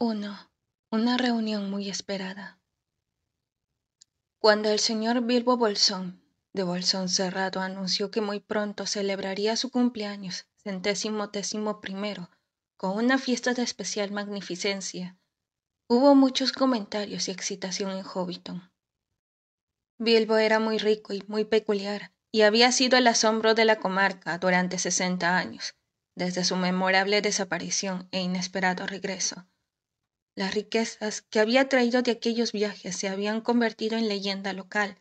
1. Una reunión muy esperada. Cuando el señor Bilbo Bolsón, de Bolsón Cerrado, anunció que muy pronto celebraría su cumpleaños, centésimo décimo primero, con una fiesta de especial magnificencia, hubo muchos comentarios y excitación en Hobbiton. Bilbo era muy rico y muy peculiar, y había sido el asombro de la comarca durante sesenta años, desde su memorable desaparición e inesperado regreso las riquezas que había traído de aquellos viajes se habían convertido en leyenda local,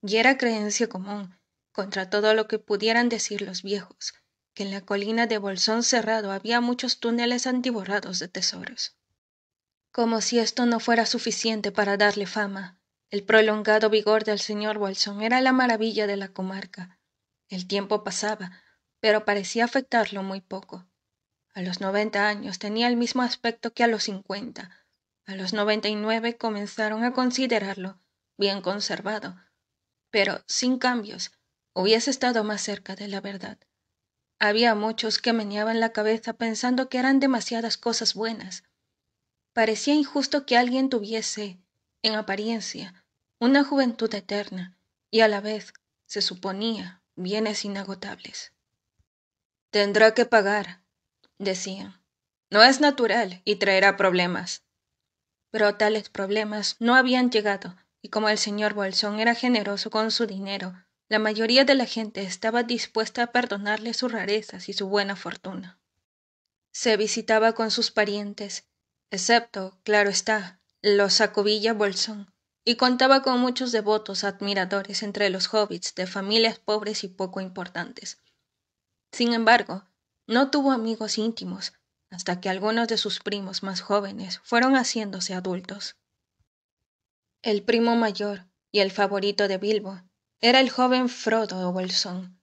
y era creencia común, contra todo lo que pudieran decir los viejos, que en la colina de Bolsón Cerrado había muchos túneles antiborrados de tesoros. Como si esto no fuera suficiente para darle fama, el prolongado vigor del señor Bolsón era la maravilla de la comarca. El tiempo pasaba, pero parecía afectarlo muy poco. A los noventa años tenía el mismo aspecto que a los cincuenta. A los noventa y nueve comenzaron a considerarlo bien conservado, pero sin cambios hubiese estado más cerca de la verdad. Había muchos que meneaban la cabeza pensando que eran demasiadas cosas buenas. Parecía injusto que alguien tuviese, en apariencia, una juventud eterna y a la vez, se suponía, bienes inagotables. Tendrá que pagar, decían. No es natural y traerá problemas. Pero tales problemas no habían llegado, y como el señor Bolsón era generoso con su dinero, la mayoría de la gente estaba dispuesta a perdonarle sus rarezas y su buena fortuna. Se visitaba con sus parientes, excepto, claro está, los Sacovilla Bolsón, y contaba con muchos devotos admiradores entre los hobbits de familias pobres y poco importantes. Sin embargo, no tuvo amigos íntimos hasta que algunos de sus primos más jóvenes fueron haciéndose adultos. El primo mayor y el favorito de Bilbo era el joven Frodo Bolsón.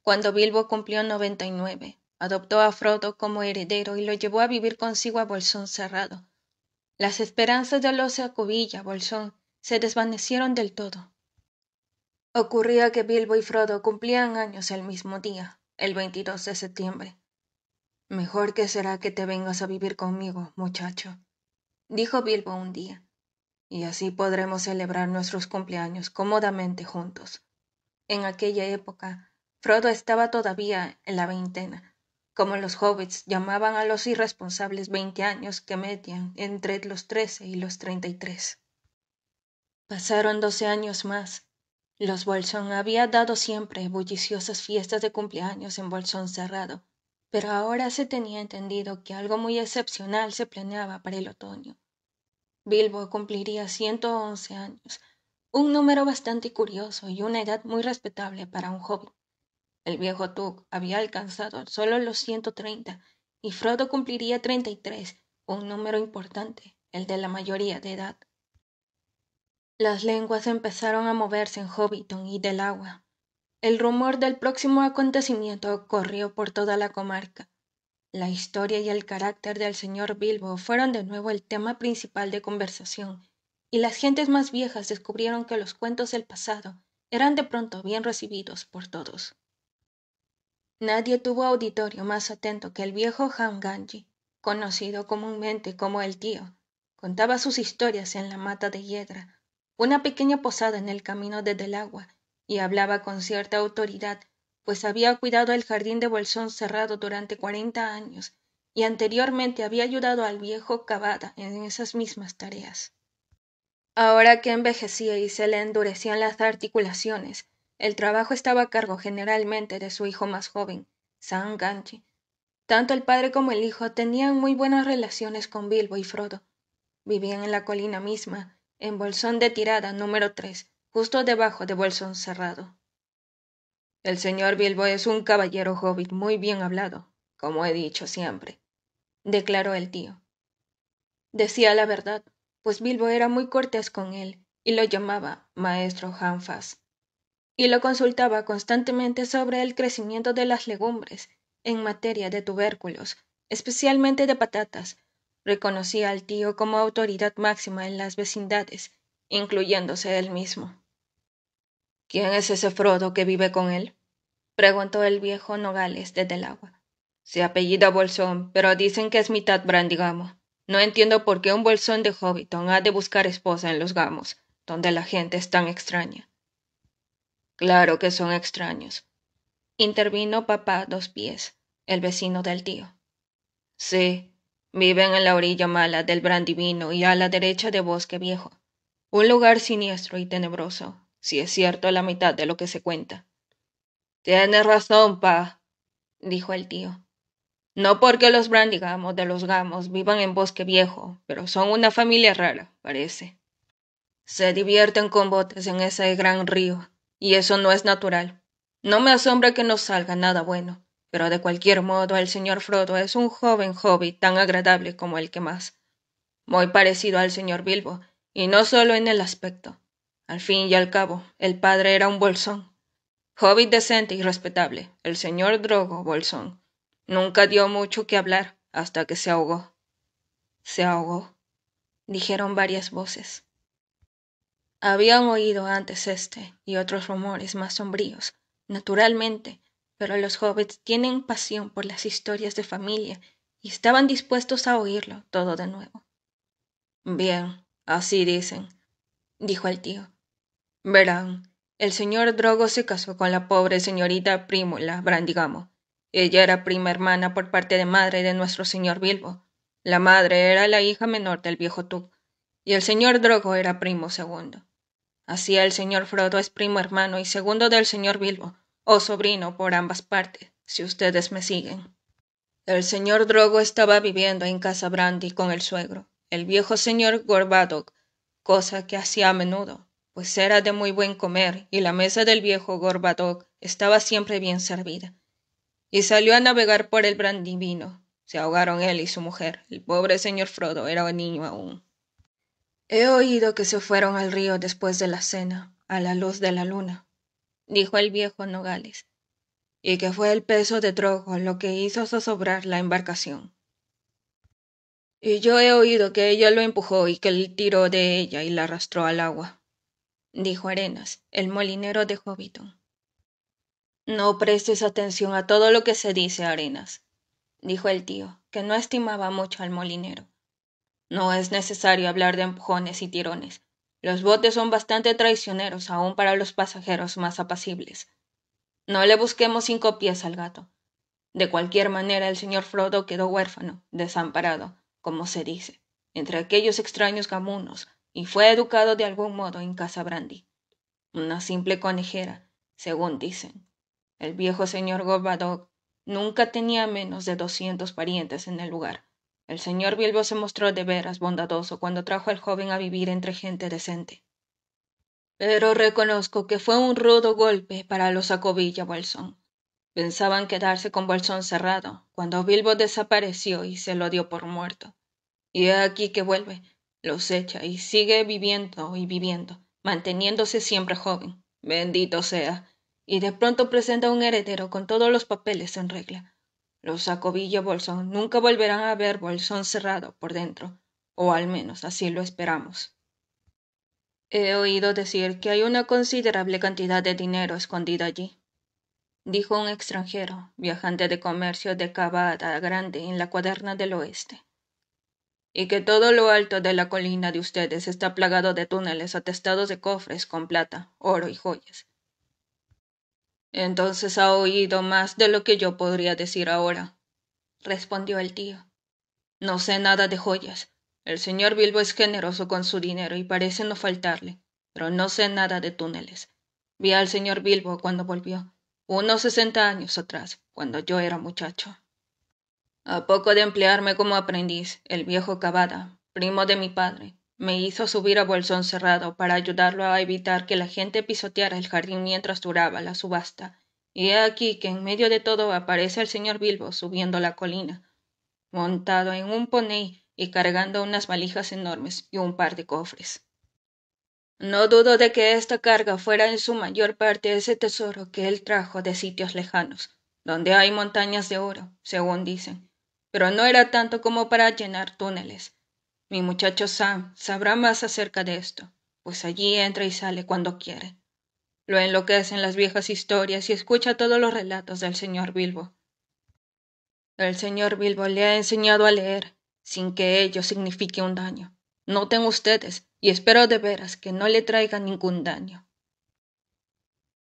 Cuando Bilbo cumplió noventa y nueve, adoptó a Frodo como heredero y lo llevó a vivir consigo a Bolsón Cerrado. Las esperanzas de los Cubilla Bolsón se desvanecieron del todo. Ocurría que Bilbo y Frodo cumplían años el mismo día, el 22 de septiembre, Mejor que será que te vengas a vivir conmigo, muchacho, dijo Bilbo un día, y así podremos celebrar nuestros cumpleaños cómodamente juntos. En aquella época, Frodo estaba todavía en la veintena, como los hobbits llamaban a los irresponsables veinte años que median entre los trece y los treinta y tres. Pasaron doce años más. Los Bolsón había dado siempre bulliciosas fiestas de cumpleaños en Bolsón Cerrado, pero ahora se tenía entendido que algo muy excepcional se planeaba para el otoño bilbo cumpliría ciento once años un número bastante curioso y una edad muy respetable para un joven el viejo tuk había alcanzado solo los ciento treinta y frodo cumpliría treinta y tres un número importante el de la mayoría de edad las lenguas empezaron a moverse en hobbiton y del agua el rumor del próximo acontecimiento corrió por toda la comarca la historia y el carácter del señor bilbo fueron de nuevo el tema principal de conversación y las gentes más viejas descubrieron que los cuentos del pasado eran de pronto bien recibidos por todos nadie tuvo auditorio más atento que el viejo Han conocido comúnmente como el tío contaba sus historias en la mata de hiedra una pequeña posada en el camino de el agua y hablaba con cierta autoridad pues había cuidado el jardín de bolsón cerrado durante cuarenta años y anteriormente había ayudado al viejo cavada en esas mismas tareas ahora que envejecía y se le endurecían las articulaciones el trabajo estaba a cargo generalmente de su hijo más joven sam Ganchi. Tanto el padre como el hijo tenían muy buenas relaciones con Bilbo y Frodo. Vivían en la colina misma, en Bolsón de Tirada número 3, justo debajo de Bolsón Cerrado. El señor Bilbo es un caballero hobbit muy bien hablado, como he dicho siempre, declaró el tío. Decía la verdad, pues Bilbo era muy cortés con él y lo llamaba maestro Hanfas, y lo consultaba constantemente sobre el crecimiento de las legumbres en materia de tubérculos, especialmente de patatas. Reconocía al tío como autoridad máxima en las vecindades incluyéndose él mismo. ¿Quién es ese Frodo que vive con él? preguntó el viejo Nogales desde el agua. Se apellida Bolsón, pero dicen que es mitad brandigamo. No entiendo por qué un Bolsón de Hobbiton ha de buscar esposa en los gamos, donde la gente es tan extraña. Claro que son extraños. Intervino papá dos pies, el vecino del tío. Sí, viven en la orilla mala del Brandivino y a la derecha de Bosque Viejo. Un lugar siniestro y tenebroso, si es cierto la mitad de lo que se cuenta. Tienes razón, pa, dijo el tío. No porque los brandigamos de los gamos vivan en bosque viejo, pero son una familia rara, parece. Se divierten con botes en ese gran río, y eso no es natural. No me asombra que no salga nada bueno, pero de cualquier modo el señor Frodo es un joven hobby tan agradable como el que más. Muy parecido al señor Bilbo, y no solo en el aspecto. Al fin y al cabo, el padre era un bolsón. Hobbit decente y respetable, el señor Drogo Bolsón. Nunca dio mucho que hablar hasta que se ahogó. Se ahogó, dijeron varias voces. Habían oído antes este y otros rumores más sombríos, naturalmente, pero los hobbits tienen pasión por las historias de familia y estaban dispuestos a oírlo todo de nuevo. Bien, Así dicen, dijo el tío. Verán, el señor Drogo se casó con la pobre señorita Prímula Brandigamo. Ella era prima hermana por parte de madre de nuestro señor Bilbo. La madre era la hija menor del viejo Tuc, y el señor Drogo era primo segundo. Así el señor Frodo es primo hermano y segundo del señor Bilbo, o sobrino por ambas partes, si ustedes me siguen. El señor Drogo estaba viviendo en casa Brandy con el suegro, el viejo señor Gorbadoc, cosa que hacía a menudo, pues era de muy buen comer y la mesa del viejo Gorbadoc estaba siempre bien servida. Y salió a navegar por el Brandivino. Se ahogaron él y su mujer. El pobre señor Frodo era un niño aún. He oído que se fueron al río después de la cena, a la luz de la luna, dijo el viejo Nogales, y que fue el peso de Trogo lo que hizo zozobrar la embarcación. Y yo he oído que ella lo empujó y que él tiró de ella y la arrastró al agua, dijo Arenas, el molinero de Hobbiton. No prestes atención a todo lo que se dice, Arenas, dijo el tío, que no estimaba mucho al molinero. No es necesario hablar de empujones y tirones. Los botes son bastante traicioneros aún para los pasajeros más apacibles. No le busquemos cinco pies al gato. De cualquier manera el señor Frodo quedó huérfano, desamparado, como se dice, entre aquellos extraños gamunos, y fue educado de algún modo en casa Brandy. Una simple conejera, según dicen. El viejo señor Gobadoc nunca tenía menos de doscientos parientes en el lugar. El señor Bilbo se mostró de veras bondadoso cuando trajo al joven a vivir entre gente decente. Pero reconozco que fue un rudo golpe para los Acovilla Bolsón pensaban quedarse con bolsón cerrado cuando bilbo desapareció y se lo dio por muerto y he aquí que vuelve los echa y sigue viviendo y viviendo manteniéndose siempre joven bendito sea y de pronto presenta un heredero con todos los papeles en regla los acobillo bolsón nunca volverán a ver bolsón cerrado por dentro o al menos así lo esperamos he oído decir que hay una considerable cantidad de dinero escondida allí dijo un extranjero, viajante de comercio de cabada Grande en la cuaderna del oeste. Y que todo lo alto de la colina de ustedes está plagado de túneles atestados de cofres con plata, oro y joyas. Entonces ha oído más de lo que yo podría decir ahora, respondió el tío. No sé nada de joyas. El señor Bilbo es generoso con su dinero y parece no faltarle, pero no sé nada de túneles. Vi al señor Bilbo cuando volvió, unos sesenta años atrás, cuando yo era muchacho. A poco de emplearme como aprendiz, el viejo Cavada, primo de mi padre, me hizo subir a Bolsón Cerrado para ayudarlo a evitar que la gente pisoteara el jardín mientras duraba la subasta. Y he aquí que en medio de todo aparece el señor Bilbo subiendo la colina, montado en un poney y cargando unas valijas enormes y un par de cofres no dudo de que esta carga fuera en su mayor parte ese tesoro que él trajo de sitios lejanos donde hay montañas de oro según dicen pero no era tanto como para llenar túneles mi muchacho sam sabrá más acerca de esto pues allí entra y sale cuando quiere lo enloquecen las viejas historias y escucha todos los relatos del señor bilbo el señor bilbo le ha enseñado a leer sin que ello signifique un daño noten ustedes, y espero de veras que no le traigan ningún daño.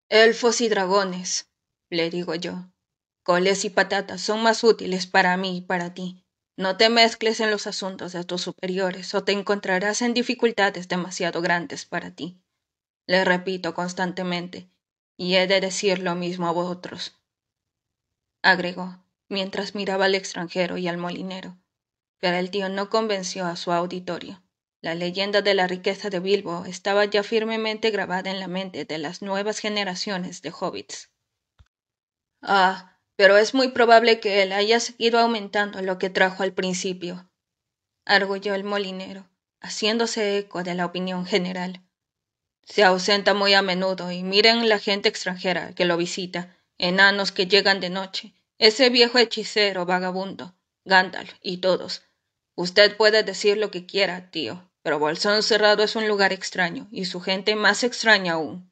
Elfos y dragones, le digo yo. Coles y patatas son más útiles para mí y para ti. No te mezcles en los asuntos de tus superiores o te encontrarás en dificultades demasiado grandes para ti. Le repito constantemente, y he de decir lo mismo a vosotros. Agregó, mientras miraba al extranjero y al molinero, pero el tío no convenció a su auditorio la leyenda de la riqueza de Bilbo estaba ya firmemente grabada en la mente de las nuevas generaciones de hobbits. Ah, pero es muy probable que él haya seguido aumentando lo que trajo al principio, arguyó el molinero, haciéndose eco de la opinión general. Se ausenta muy a menudo y miren la gente extranjera que lo visita, enanos que llegan de noche, ese viejo hechicero vagabundo, Gandalf y todos. Usted puede decir lo que quiera, tío, pero Bolsón Cerrado es un lugar extraño y su gente más extraña aún.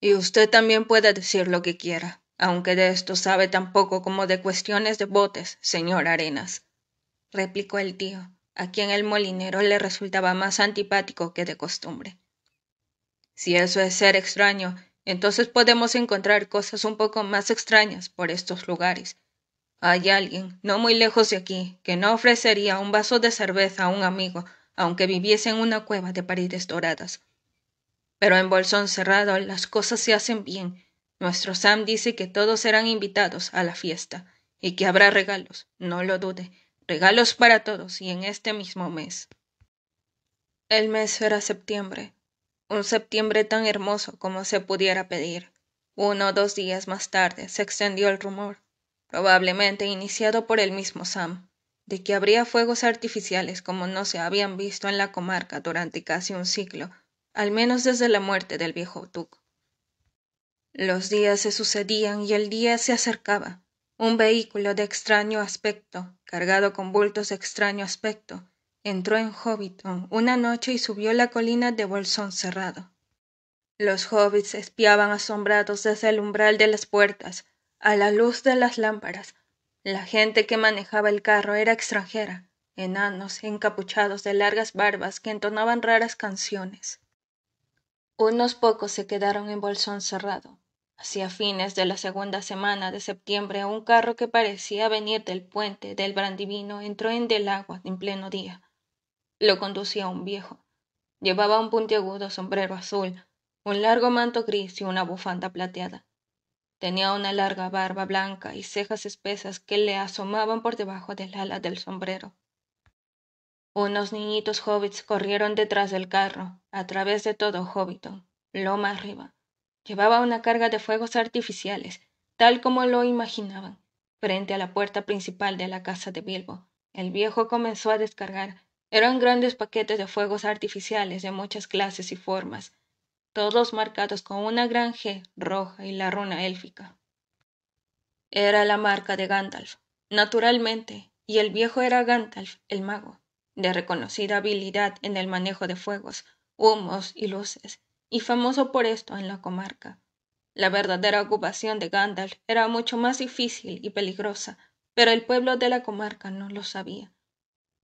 Y usted también puede decir lo que quiera, aunque de esto sabe tan poco como de cuestiones de botes, señor Arenas, replicó el tío, a quien el molinero le resultaba más antipático que de costumbre. Si eso es ser extraño, entonces podemos encontrar cosas un poco más extrañas por estos lugares, hay alguien, no muy lejos de aquí, que no ofrecería un vaso de cerveza a un amigo, aunque viviese en una cueva de paredes doradas. Pero en Bolsón Cerrado las cosas se hacen bien. Nuestro Sam dice que todos serán invitados a la fiesta y que habrá regalos, no lo dude, regalos para todos y en este mismo mes. El mes era septiembre, un septiembre tan hermoso como se pudiera pedir. Uno o dos días más tarde se extendió el rumor probablemente iniciado por el mismo Sam, de que habría fuegos artificiales como no se habían visto en la comarca durante casi un siglo, al menos desde la muerte del viejo Tuk. Los días se sucedían y el día se acercaba. Un vehículo de extraño aspecto, cargado con bultos de extraño aspecto, entró en Hobbiton una noche y subió la colina de Bolsón Cerrado. Los hobbits espiaban asombrados desde el umbral de las puertas, a la luz de las lámparas. La gente que manejaba el carro era extranjera, enanos encapuchados de largas barbas que entonaban raras canciones. Unos pocos se quedaron en Bolsón cerrado. Hacia fines de la segunda semana de septiembre, un carro que parecía venir del puente del Brandivino entró en del agua en pleno día. Lo conducía un viejo. Llevaba un puntiagudo sombrero azul, un largo manto gris y una bufanda plateada tenía una larga barba blanca y cejas espesas que le asomaban por debajo del ala del sombrero. Unos niñitos hobbits corrieron detrás del carro, a través de todo Hobbiton, loma arriba. Llevaba una carga de fuegos artificiales, tal como lo imaginaban. Frente a la puerta principal de la casa de Bilbo, el viejo comenzó a descargar. Eran grandes paquetes de fuegos artificiales de muchas clases y formas, todos marcados con una gran G roja y la runa élfica. Era la marca de Gandalf, naturalmente, y el viejo era Gandalf, el mago, de reconocida habilidad en el manejo de fuegos, humos y luces, y famoso por esto en la comarca. La verdadera ocupación de Gandalf era mucho más difícil y peligrosa, pero el pueblo de la comarca no lo sabía.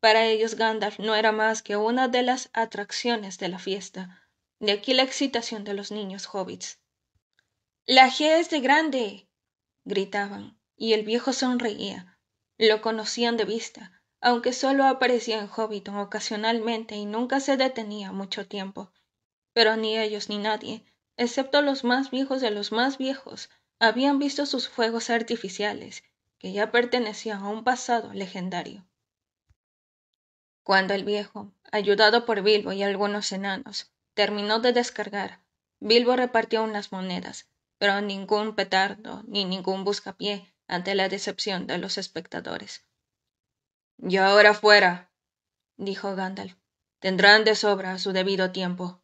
Para ellos Gandalf no era más que una de las atracciones de la fiesta, de aquí la excitación de los niños hobbits. La G es de grande. gritaban, y el viejo sonreía. Lo conocían de vista, aunque solo aparecía en Hobbiton ocasionalmente y nunca se detenía mucho tiempo. Pero ni ellos ni nadie, excepto los más viejos de los más viejos, habían visto sus fuegos artificiales, que ya pertenecían a un pasado legendario. Cuando el viejo, ayudado por Bilbo y algunos enanos, terminó de descargar bilbo repartió unas monedas pero ningún petardo ni ningún buscapié ante la decepción de los espectadores y ahora fuera dijo gandalf tendrán de sobra a su debido tiempo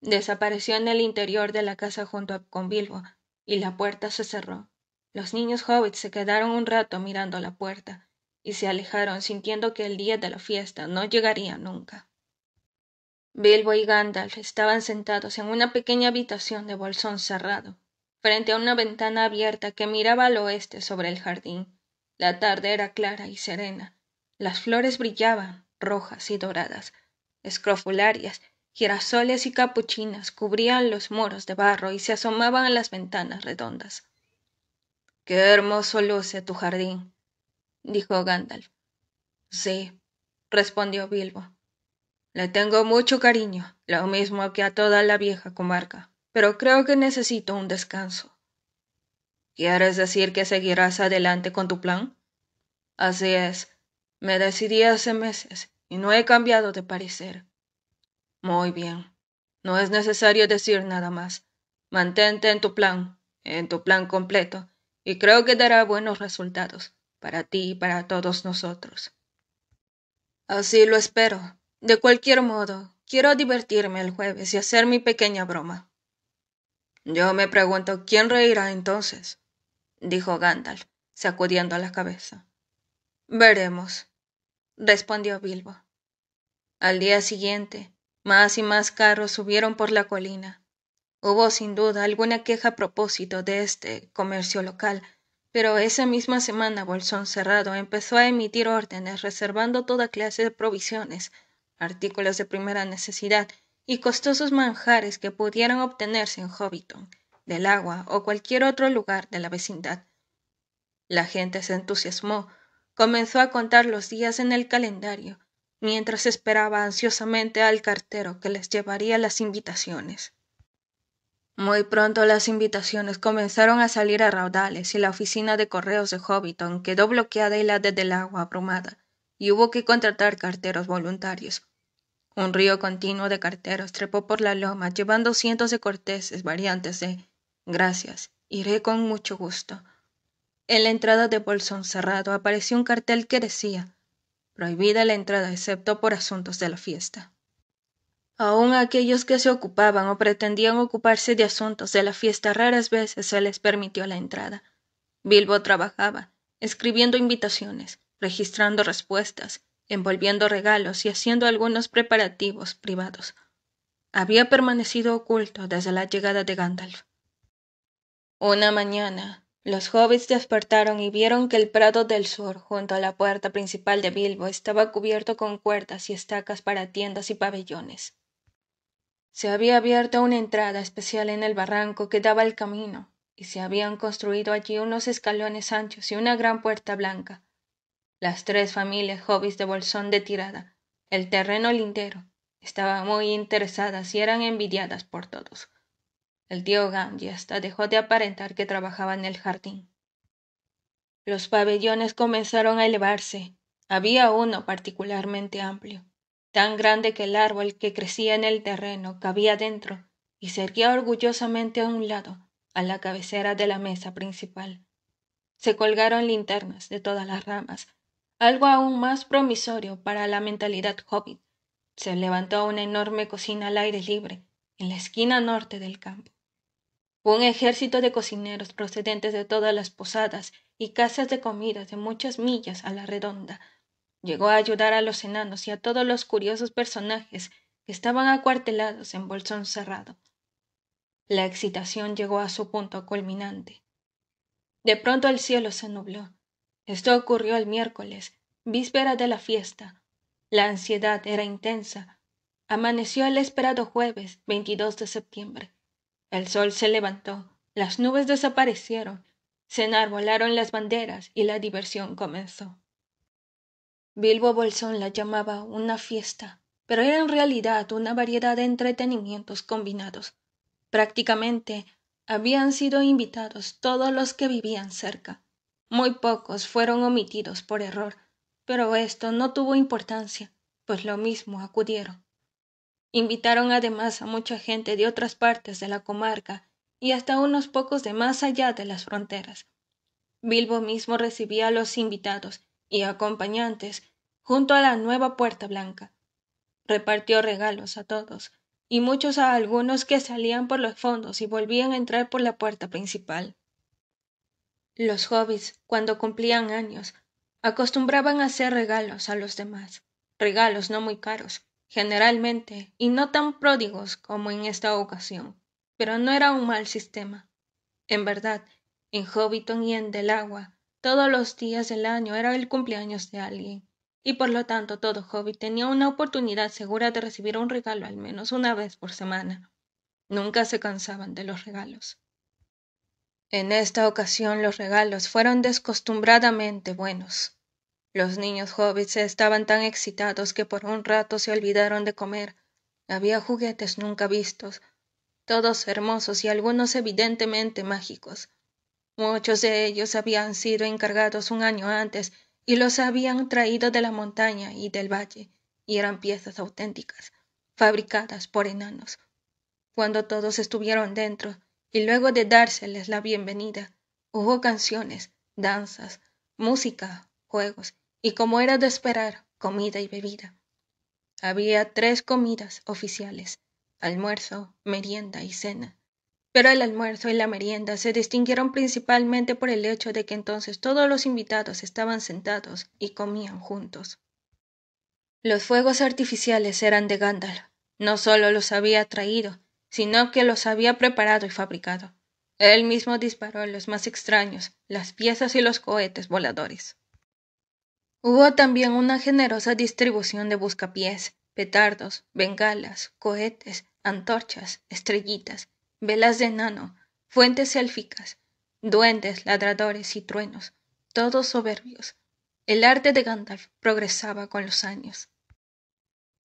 desapareció en el interior de la casa junto con bilbo y la puerta se cerró los niños hobbits se quedaron un rato mirando la puerta y se alejaron sintiendo que el día de la fiesta no llegaría nunca bilbo y gandalf estaban sentados en una pequeña habitación de bolsón cerrado frente a una ventana abierta que miraba al oeste sobre el jardín la tarde era clara y serena las flores brillaban rojas y doradas escrofularias girasoles y capuchinas cubrían los muros de barro y se asomaban a las ventanas redondas qué hermoso luce tu jardín dijo gandalf sí respondió bilbo le tengo mucho cariño, lo mismo que a toda la vieja comarca, pero creo que necesito un descanso. ¿Quieres decir que seguirás adelante con tu plan? Así es. Me decidí hace meses y no he cambiado de parecer. Muy bien. No es necesario decir nada más. Mantente en tu plan, en tu plan completo, y creo que dará buenos resultados para ti y para todos nosotros. Así lo espero, de cualquier modo, quiero divertirme el jueves y hacer mi pequeña broma. Yo me pregunto quién reirá entonces, dijo Gandalf, sacudiendo la cabeza. Veremos, respondió Bilbo. Al día siguiente, más y más carros subieron por la colina. Hubo sin duda alguna queja a propósito de este comercio local, pero esa misma semana Bolsón Cerrado empezó a emitir órdenes reservando toda clase de provisiones artículos de primera necesidad y costosos manjares que pudieran obtenerse en Hobbiton, del agua o cualquier otro lugar de la vecindad. La gente se entusiasmó, comenzó a contar los días en el calendario, mientras esperaba ansiosamente al cartero que les llevaría las invitaciones. Muy pronto las invitaciones comenzaron a salir a raudales y la oficina de correos de Hobbiton quedó bloqueada y la de del agua abrumada, y hubo que contratar carteros voluntarios, un río continuo de carteros trepó por la loma llevando cientos de corteses variantes de gracias iré con mucho gusto en la entrada de bolsón cerrado apareció un cartel que decía prohibida la entrada excepto por asuntos de la fiesta aun aquellos que se ocupaban o pretendían ocuparse de asuntos de la fiesta raras veces se les permitió la entrada bilbo trabajaba escribiendo invitaciones registrando respuestas envolviendo regalos y haciendo algunos preparativos privados. Había permanecido oculto desde la llegada de Gandalf. Una mañana, los hobbits despertaron y vieron que el prado del sur, junto a la puerta principal de Bilbo, estaba cubierto con cuerdas y estacas para tiendas y pabellones. Se había abierto una entrada especial en el barranco que daba al camino, y se habían construido allí unos escalones anchos y una gran puerta blanca, las tres familias hobbies de Bolsón de Tirada, el terreno lintero estaban muy interesadas y eran envidiadas por todos. El tío gandhi hasta dejó de aparentar que trabajaba en el jardín. Los pabellones comenzaron a elevarse. Había uno particularmente amplio, tan grande que el árbol que crecía en el terreno cabía dentro y se erguía orgullosamente a un lado, a la cabecera de la mesa principal. Se colgaron linternas de todas las ramas algo aún más promisorio para la mentalidad hobbit. Se levantó una enorme cocina al aire libre, en la esquina norte del campo. Un ejército de cocineros procedentes de todas las posadas y casas de comida de muchas millas a la redonda llegó a ayudar a los enanos y a todos los curiosos personajes que estaban acuartelados en bolsón cerrado. La excitación llegó a su punto culminante. De pronto el cielo se nubló esto ocurrió el miércoles víspera de la fiesta la ansiedad era intensa amaneció el esperado jueves de septiembre el sol se levantó las nubes desaparecieron se enarbolaron las banderas y la diversión comenzó bilbo bolsón la llamaba una fiesta pero era en realidad una variedad de entretenimientos combinados prácticamente habían sido invitados todos los que vivían cerca muy pocos fueron omitidos por error pero esto no tuvo importancia pues lo mismo acudieron invitaron además a mucha gente de otras partes de la comarca y hasta unos pocos de más allá de las fronteras bilbo mismo recibía a los invitados y acompañantes junto a la nueva puerta blanca repartió regalos a todos y muchos a algunos que salían por los fondos y volvían a entrar por la puerta principal los hobbits cuando cumplían años acostumbraban a hacer regalos a los demás regalos no muy caros generalmente y no tan pródigos como en esta ocasión pero no era un mal sistema en verdad en hobbiton y en del agua todos los días del año era el cumpleaños de alguien y por lo tanto todo hobbit tenía una oportunidad segura de recibir un regalo al menos una vez por semana nunca se cansaban de los regalos en esta ocasión los regalos fueron descostumbradamente buenos. Los niños hobbits estaban tan excitados que por un rato se olvidaron de comer. Había juguetes nunca vistos, todos hermosos y algunos evidentemente mágicos. Muchos de ellos habían sido encargados un año antes y los habían traído de la montaña y del valle, y eran piezas auténticas, fabricadas por enanos. Cuando todos estuvieron dentro, y luego de dárseles la bienvenida, hubo canciones, danzas, música, juegos y, como era de esperar, comida y bebida. Había tres comidas oficiales, almuerzo, merienda y cena. Pero el almuerzo y la merienda se distinguieron principalmente por el hecho de que entonces todos los invitados estaban sentados y comían juntos. Los fuegos artificiales eran de gándalo No solo los había traído, sino que los había preparado y fabricado. Él mismo disparó los más extraños, las piezas y los cohetes voladores. Hubo también una generosa distribución de buscapiés, petardos, bengalas, cohetes, antorchas, estrellitas, velas de enano, fuentes élficas, duendes, ladradores y truenos, todos soberbios. El arte de Gandalf progresaba con los años.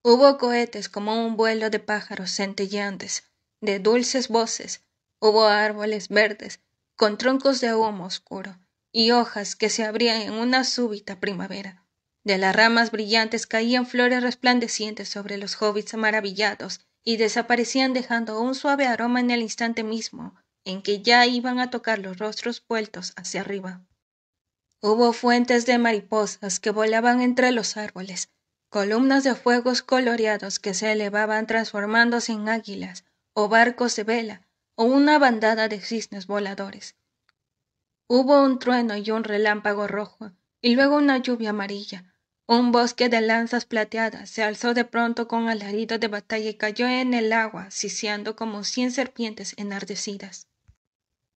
Hubo cohetes como un vuelo de pájaros centelleantes, de dulces voces, hubo árboles verdes, con troncos de humo oscuro, y hojas que se abrían en una súbita primavera. De las ramas brillantes caían flores resplandecientes sobre los hobbits maravillados y desaparecían dejando un suave aroma en el instante mismo en que ya iban a tocar los rostros vueltos hacia arriba. Hubo fuentes de mariposas que volaban entre los árboles, columnas de fuegos coloreados que se elevaban transformándose en águilas, o barcos de vela, o una bandada de cisnes voladores. Hubo un trueno y un relámpago rojo, y luego una lluvia amarilla. Un bosque de lanzas plateadas se alzó de pronto con alarido de batalla y cayó en el agua, siseando como cien serpientes enardecidas.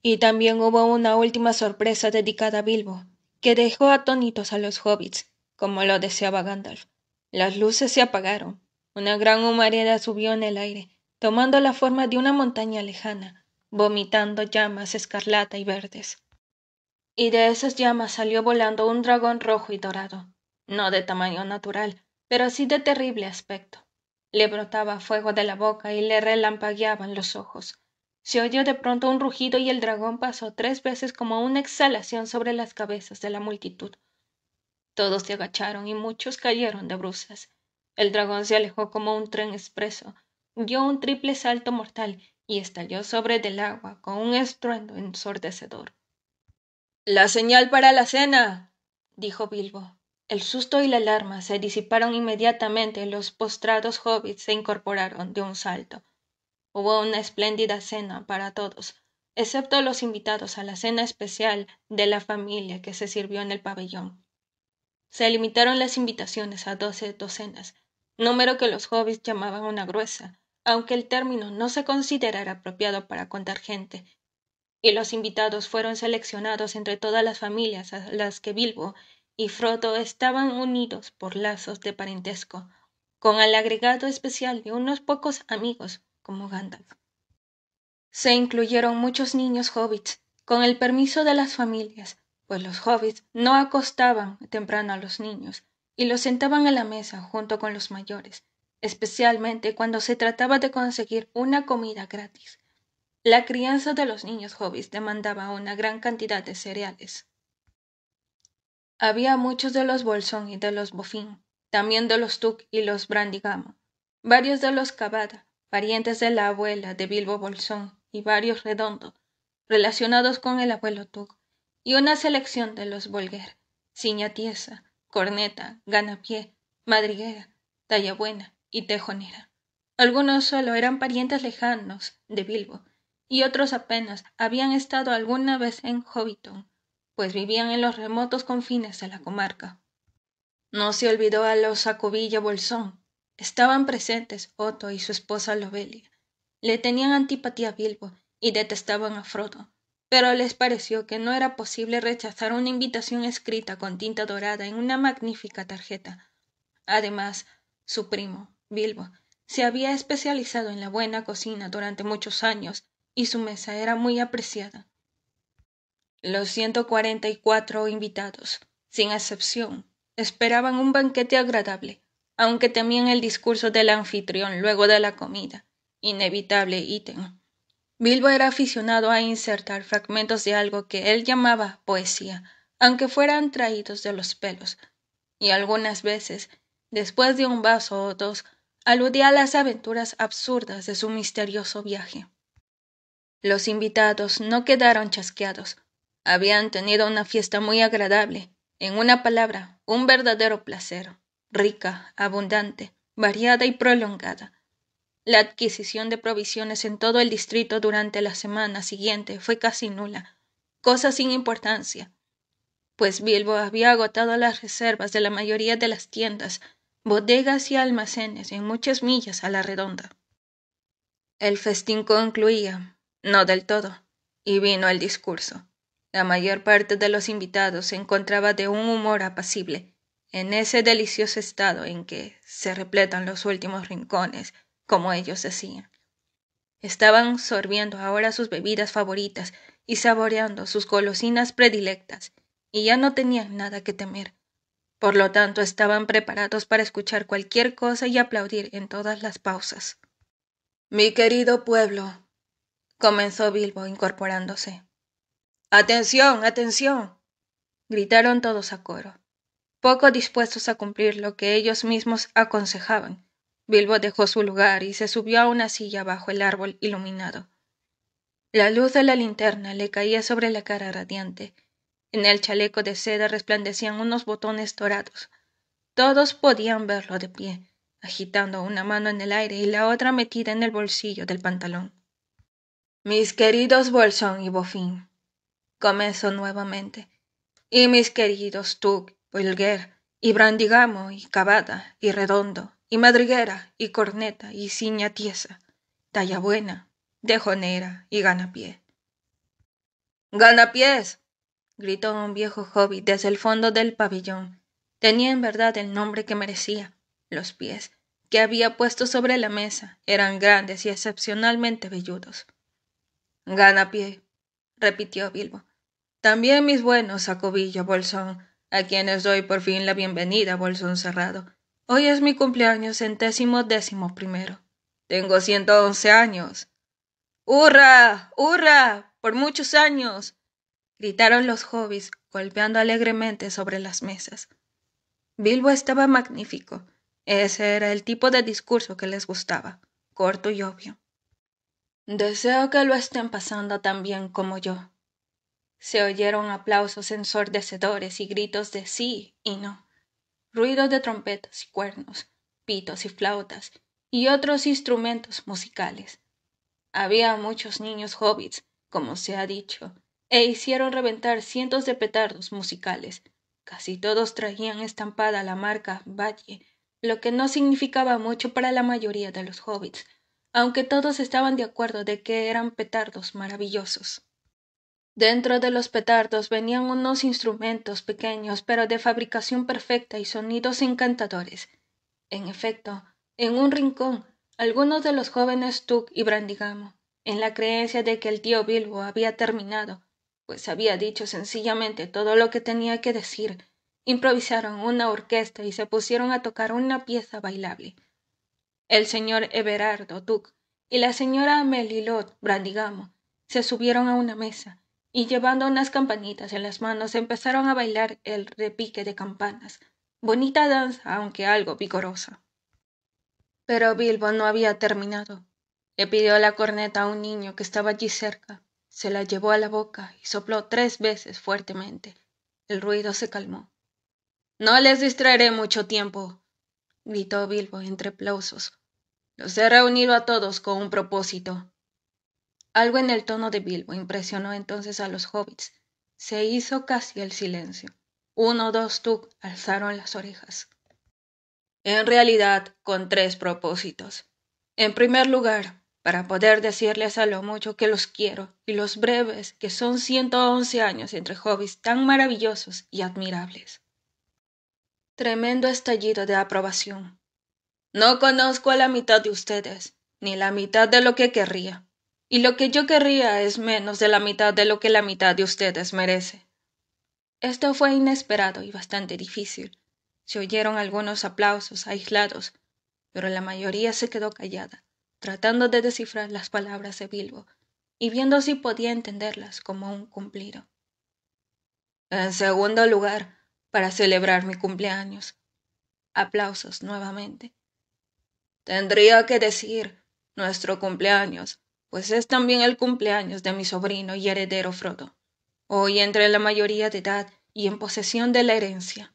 Y también hubo una última sorpresa dedicada a Bilbo, que dejó atónitos a los hobbits, como lo deseaba Gandalf. Las luces se apagaron, una gran humareda subió en el aire, tomando la forma de una montaña lejana, vomitando llamas escarlata y verdes. Y de esas llamas salió volando un dragón rojo y dorado, no de tamaño natural, pero sí de terrible aspecto. Le brotaba fuego de la boca y le relampagueaban los ojos. Se oyó de pronto un rugido y el dragón pasó tres veces como una exhalación sobre las cabezas de la multitud. Todos se agacharon y muchos cayeron de bruces. El dragón se alejó como un tren expreso, dio un triple salto mortal y estalló sobre del agua con un estruendo ensordecedor. La señal para la cena. dijo Bilbo. El susto y la alarma se disiparon inmediatamente y los postrados hobbits se incorporaron de un salto. Hubo una espléndida cena para todos, excepto los invitados a la cena especial de la familia que se sirvió en el pabellón. Se limitaron las invitaciones a doce docenas, número que los hobbits llamaban una gruesa, aunque el término no se considerara apropiado para contar gente y los invitados fueron seleccionados entre todas las familias a las que bilbo y frodo estaban unidos por lazos de parentesco con el agregado especial de unos pocos amigos como Gandalf. Se incluyeron muchos niños hobbits, con el permiso de las familias, pues los hobbits no acostaban temprano a los niños y los sentaban a la mesa junto con los mayores, especialmente cuando se trataba de conseguir una comida gratis. La crianza de los niños hobbies demandaba una gran cantidad de cereales. Había muchos de los Bolsón y de los Bofín, también de los Tuc y los Brandigamo, varios de los Cavada, parientes de la abuela de Bilbo Bolsón, y varios Redondo, relacionados con el abuelo Tug, y una selección de los Volguer, Ciña Corneta, Ganapié, Madriguera, Tallabuena, y tejonera. Algunos solo eran parientes lejanos de Bilbo, y otros apenas habían estado alguna vez en Hobbiton, pues vivían en los remotos confines de la comarca. No se olvidó a los Acovilla Bolsón. Estaban presentes Otto y su esposa Lobelia. Le tenían antipatía a Bilbo y detestaban a Frodo, pero les pareció que no era posible rechazar una invitación escrita con tinta dorada en una magnífica tarjeta. Además, su primo, bilbo se había especializado en la buena cocina durante muchos años y su mesa era muy apreciada los ciento cuarenta y cuatro invitados sin excepción esperaban un banquete agradable aunque temían el discurso del anfitrión luego de la comida inevitable ítem bilbo era aficionado a insertar fragmentos de algo que él llamaba poesía aunque fueran traídos de los pelos y algunas veces después de un vaso o dos aludía a las aventuras absurdas de su misterioso viaje. Los invitados no quedaron chasqueados. Habían tenido una fiesta muy agradable, en una palabra, un verdadero placer, rica, abundante, variada y prolongada. La adquisición de provisiones en todo el distrito durante la semana siguiente fue casi nula, cosa sin importancia, pues Bilbo había agotado las reservas de la mayoría de las tiendas bodegas y almacenes en muchas millas a la redonda. El festín concluía, no del todo, y vino el discurso. La mayor parte de los invitados se encontraba de un humor apacible, en ese delicioso estado en que se repletan los últimos rincones, como ellos decían. Estaban sorbiendo ahora sus bebidas favoritas y saboreando sus golosinas predilectas, y ya no tenían nada que temer por lo tanto, estaban preparados para escuchar cualquier cosa y aplaudir en todas las pausas. Mi querido pueblo, comenzó Bilbo incorporándose. Atención, atención, gritaron todos a coro, poco dispuestos a cumplir lo que ellos mismos aconsejaban. Bilbo dejó su lugar y se subió a una silla bajo el árbol iluminado. La luz de la linterna le caía sobre la cara radiante en el chaleco de seda resplandecían unos botones dorados. Todos podían verlo de pie, agitando una mano en el aire y la otra metida en el bolsillo del pantalón. Mis queridos Bolsón y Bofín, comenzó nuevamente, y mis queridos Tug, Pulguer, y Brandigamo, y Cavada, y Redondo, y Madriguera, y Corneta, y Ciña Tiesa, Tallabuena, Dejonera, y Ganapié. ¡Ganapiés! gritó un viejo hobbit desde el fondo del pabellón. Tenía en verdad el nombre que merecía. Los pies que había puesto sobre la mesa eran grandes y excepcionalmente velludos. Gana pie, repitió Bilbo. También mis buenos acobillo Bolsón, a quienes doy por fin la bienvenida, Bolsón Cerrado. Hoy es mi cumpleaños centésimo décimo primero. Tengo ciento once años. ¡Hurra! ¡Hurra! ¡Por muchos años! gritaron los hobbies, golpeando alegremente sobre las mesas. Bilbo estaba magnífico. Ese era el tipo de discurso que les gustaba, corto y obvio. Deseo que lo estén pasando tan bien como yo. Se oyeron aplausos ensordecedores y gritos de sí y no, ruidos de trompetas y cuernos, pitos y flautas, y otros instrumentos musicales. Había muchos niños hobbits, como se ha dicho, e hicieron reventar cientos de petardos musicales. Casi todos traían estampada la marca Valle, lo que no significaba mucho para la mayoría de los hobbits, aunque todos estaban de acuerdo de que eran petardos maravillosos. Dentro de los petardos venían unos instrumentos pequeños pero de fabricación perfecta y sonidos encantadores. En efecto, en un rincón, algunos de los jóvenes Tuck y Brandigamo, en la creencia de que el tío Bilbo había terminado, pues había dicho sencillamente todo lo que tenía que decir, improvisaron una orquesta y se pusieron a tocar una pieza bailable. El señor Everardo Duc y la señora Melilot Brandigamo se subieron a una mesa y llevando unas campanitas en las manos empezaron a bailar el repique de campanas. Bonita danza, aunque algo vigorosa. Pero Bilbo no había terminado. Le pidió la corneta a un niño que estaba allí cerca, se la llevó a la boca y sopló tres veces fuertemente. El ruido se calmó. No les distraeré mucho tiempo, gritó Bilbo entre aplausos. Los he reunido a todos con un propósito. Algo en el tono de Bilbo impresionó entonces a los hobbits. Se hizo casi el silencio. Uno o dos tuk alzaron las orejas. En realidad, con tres propósitos. En primer lugar, para poder decirles a lo mucho que los quiero y los breves que son ciento once años entre hobbies tan maravillosos y admirables. Tremendo estallido de aprobación. No conozco a la mitad de ustedes, ni la mitad de lo que querría, y lo que yo querría es menos de la mitad de lo que la mitad de ustedes merece. Esto fue inesperado y bastante difícil. Se oyeron algunos aplausos aislados, pero la mayoría se quedó callada tratando de descifrar las palabras de Bilbo, y viendo si podía entenderlas como un cumplido. En segundo lugar, para celebrar mi cumpleaños. Aplausos nuevamente. Tendría que decir nuestro cumpleaños, pues es también el cumpleaños de mi sobrino y heredero Frodo, hoy entre la mayoría de edad y en posesión de la herencia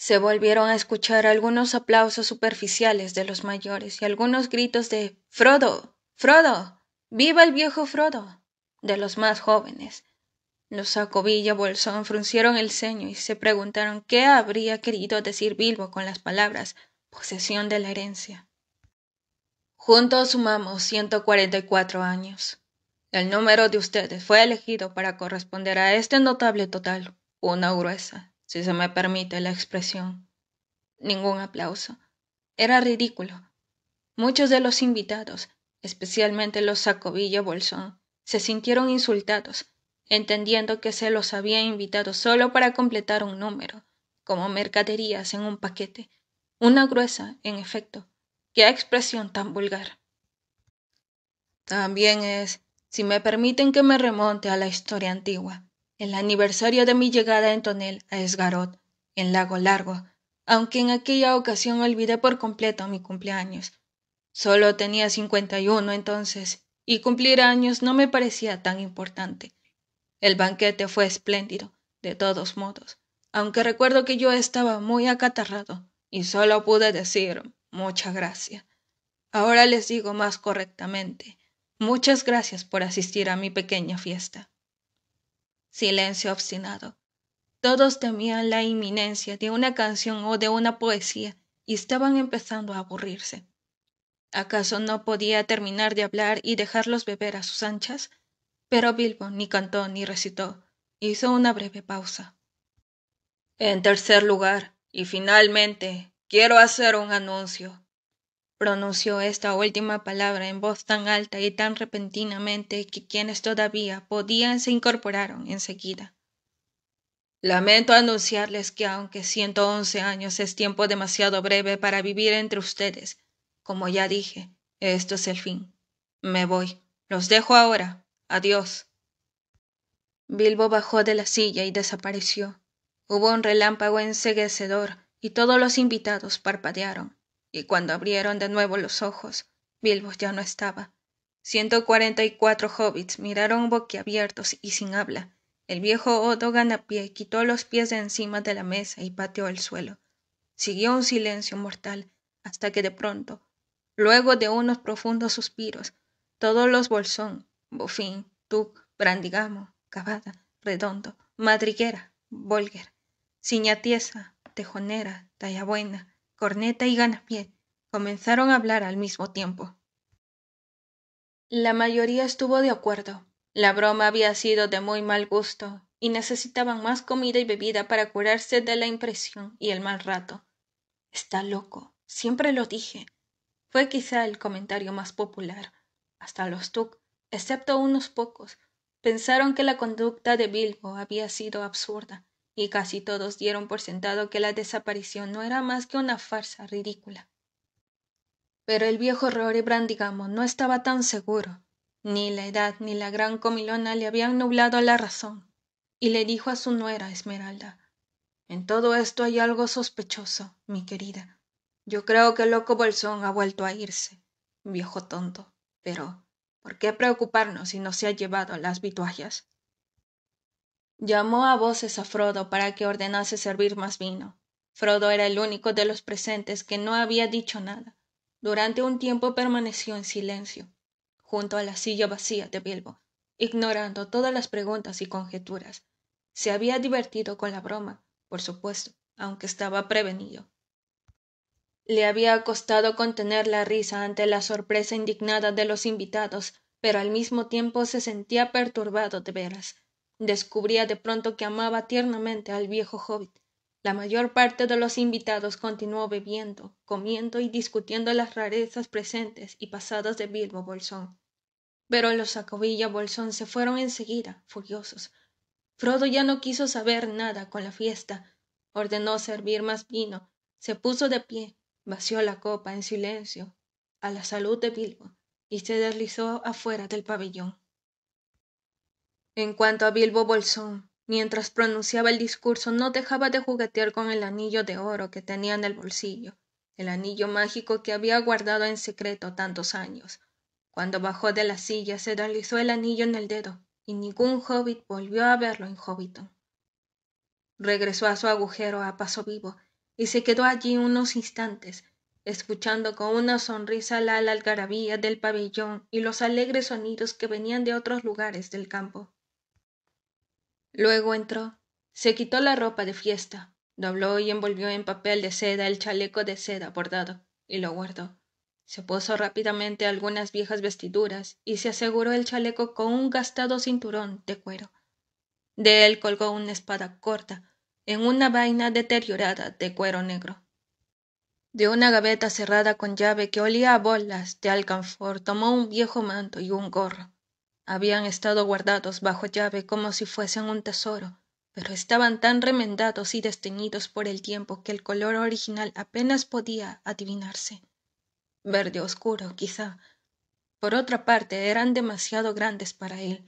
se volvieron a escuchar algunos aplausos superficiales de los mayores y algunos gritos de Frodo. Frodo. viva el viejo Frodo. de los más jóvenes. Los Acobilla Bolsón fruncieron el ceño y se preguntaron qué habría querido decir Bilbo con las palabras posesión de la herencia. Juntos sumamos cuatro años. El número de ustedes fue elegido para corresponder a este notable total, una gruesa, si se me permite la expresión. Ningún aplauso. Era ridículo. Muchos de los invitados, especialmente los Sacovilla Bolsón, se sintieron insultados, entendiendo que se los había invitado solo para completar un número, como mercaderías en un paquete. Una gruesa, en efecto. ¡Qué expresión tan vulgar! También es, si me permiten que me remonte a la historia antigua, el aniversario de mi llegada en tonel a esgarot en lago largo aunque en aquella ocasión olvidé por completo mi cumpleaños Solo tenía cincuenta y uno entonces y cumplir años no me parecía tan importante el banquete fue espléndido de todos modos aunque recuerdo que yo estaba muy acatarrado y solo pude decir mucha gracia. Ahora les digo más correctamente, muchas gracias por asistir a mi pequeña fiesta silencio obstinado todos temían la inminencia de una canción o de una poesía y estaban empezando a aburrirse acaso no podía terminar de hablar y dejarlos beber a sus anchas pero bilbo ni cantó ni recitó hizo una breve pausa en tercer lugar y finalmente quiero hacer un anuncio pronunció esta última palabra en voz tan alta y tan repentinamente que quienes todavía podían se incorporaron enseguida. Lamento anunciarles que aunque ciento once años es tiempo demasiado breve para vivir entre ustedes, como ya dije, esto es el fin. Me voy. Los dejo ahora. Adiós. Bilbo bajó de la silla y desapareció. Hubo un relámpago enseguecedor y todos los invitados parpadearon y cuando abrieron de nuevo los ojos, Bilbo ya no estaba. Ciento cuarenta y cuatro hobbits miraron boquiabiertos y sin habla. El viejo Odo a quitó los pies de encima de la mesa y pateó el suelo. Siguió un silencio mortal, hasta que de pronto, luego de unos profundos suspiros, todos los Bolsón, Bofín, Tuc, Brandigamo, Cavada, Redondo, Madriguera, Volger, Ciñatiesa, Tejonera, Tallabuena, corneta y ganapié comenzaron a hablar al mismo tiempo. La mayoría estuvo de acuerdo. La broma había sido de muy mal gusto, y necesitaban más comida y bebida para curarse de la impresión y el mal rato. Está loco, siempre lo dije. Fue quizá el comentario más popular. Hasta los Tuk, excepto unos pocos, pensaron que la conducta de Bilbo había sido absurda, y casi todos dieron por sentado que la desaparición no era más que una farsa ridícula pero el viejo rory brandigamo no estaba tan seguro ni la edad ni la gran comilona le habían nublado la razón y le dijo a su nuera esmeralda en todo esto hay algo sospechoso mi querida yo creo que el loco bolsón ha vuelto a irse viejo tonto pero por qué preocuparnos si no se ha llevado las vituallas llamó a voces a frodo para que ordenase servir más vino frodo era el único de los presentes que no había dicho nada durante un tiempo permaneció en silencio junto a la silla vacía de bilbo ignorando todas las preguntas y conjeturas se había divertido con la broma por supuesto aunque estaba prevenido le había costado contener la risa ante la sorpresa indignada de los invitados pero al mismo tiempo se sentía perturbado de veras descubría de pronto que amaba tiernamente al viejo hobbit. La mayor parte de los invitados continuó bebiendo, comiendo y discutiendo las rarezas presentes y pasadas de Bilbo Bolsón. Pero los Sacovilla Bolsón se fueron enseguida, furiosos. Frodo ya no quiso saber nada con la fiesta. Ordenó servir más vino, se puso de pie, vació la copa en silencio, a la salud de Bilbo, y se deslizó afuera del pabellón en cuanto a bilbo bolsón mientras pronunciaba el discurso no dejaba de juguetear con el anillo de oro que tenía en el bolsillo el anillo mágico que había guardado en secreto tantos años cuando bajó de la silla se deslizó el anillo en el dedo y ningún hobbit volvió a verlo en Hobbiton. Regresó a su agujero a paso vivo y se quedó allí unos instantes, escuchando con una sonrisa la algarabía del pabellón y los alegres sonidos que venían de otros lugares del campo luego entró se quitó la ropa de fiesta dobló y envolvió en papel de seda el chaleco de seda bordado y lo guardó se puso rápidamente algunas viejas vestiduras y se aseguró el chaleco con un gastado cinturón de cuero de él colgó una espada corta en una vaina deteriorada de cuero negro de una gaveta cerrada con llave que olía a bolas de alcanfor tomó un viejo manto y un gorro habían estado guardados bajo llave como si fuesen un tesoro pero estaban tan remendados y desteñidos por el tiempo que el color original apenas podía adivinarse verde oscuro quizá por otra parte eran demasiado grandes para él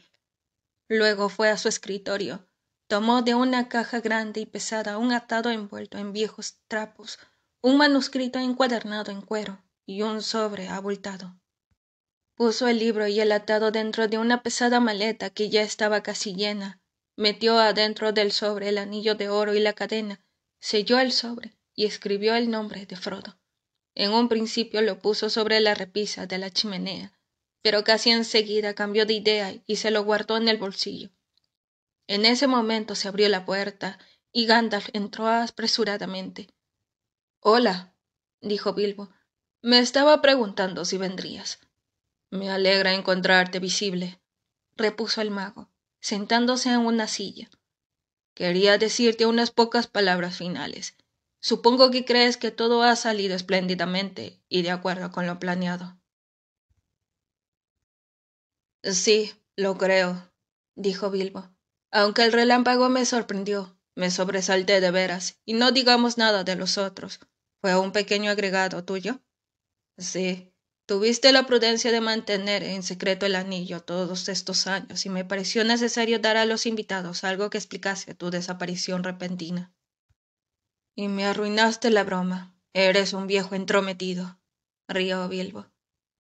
luego fue a su escritorio tomó de una caja grande y pesada un atado envuelto en viejos trapos un manuscrito encuadernado en cuero y un sobre abultado puso el libro y el atado dentro de una pesada maleta que ya estaba casi llena metió adentro del sobre el anillo de oro y la cadena selló el sobre y escribió el nombre de Frodo. En un principio lo puso sobre la repisa de la chimenea, pero casi enseguida cambió de idea y se lo guardó en el bolsillo. En ese momento se abrió la puerta y Gandalf entró apresuradamente. Hola, dijo Bilbo. Me estaba preguntando si vendrías me alegra encontrarte visible repuso el mago sentándose en una silla quería decirte unas pocas palabras finales supongo que crees que todo ha salido espléndidamente y de acuerdo con lo planeado sí lo creo dijo bilbo aunque el relámpago me sorprendió me sobresalté de veras y no digamos nada de los otros fue un pequeño agregado tuyo sí Tuviste la prudencia de mantener en secreto el anillo todos estos años y me pareció necesario dar a los invitados algo que explicase tu desaparición repentina. Y me arruinaste la broma. Eres un viejo entrometido, rió Bilbo.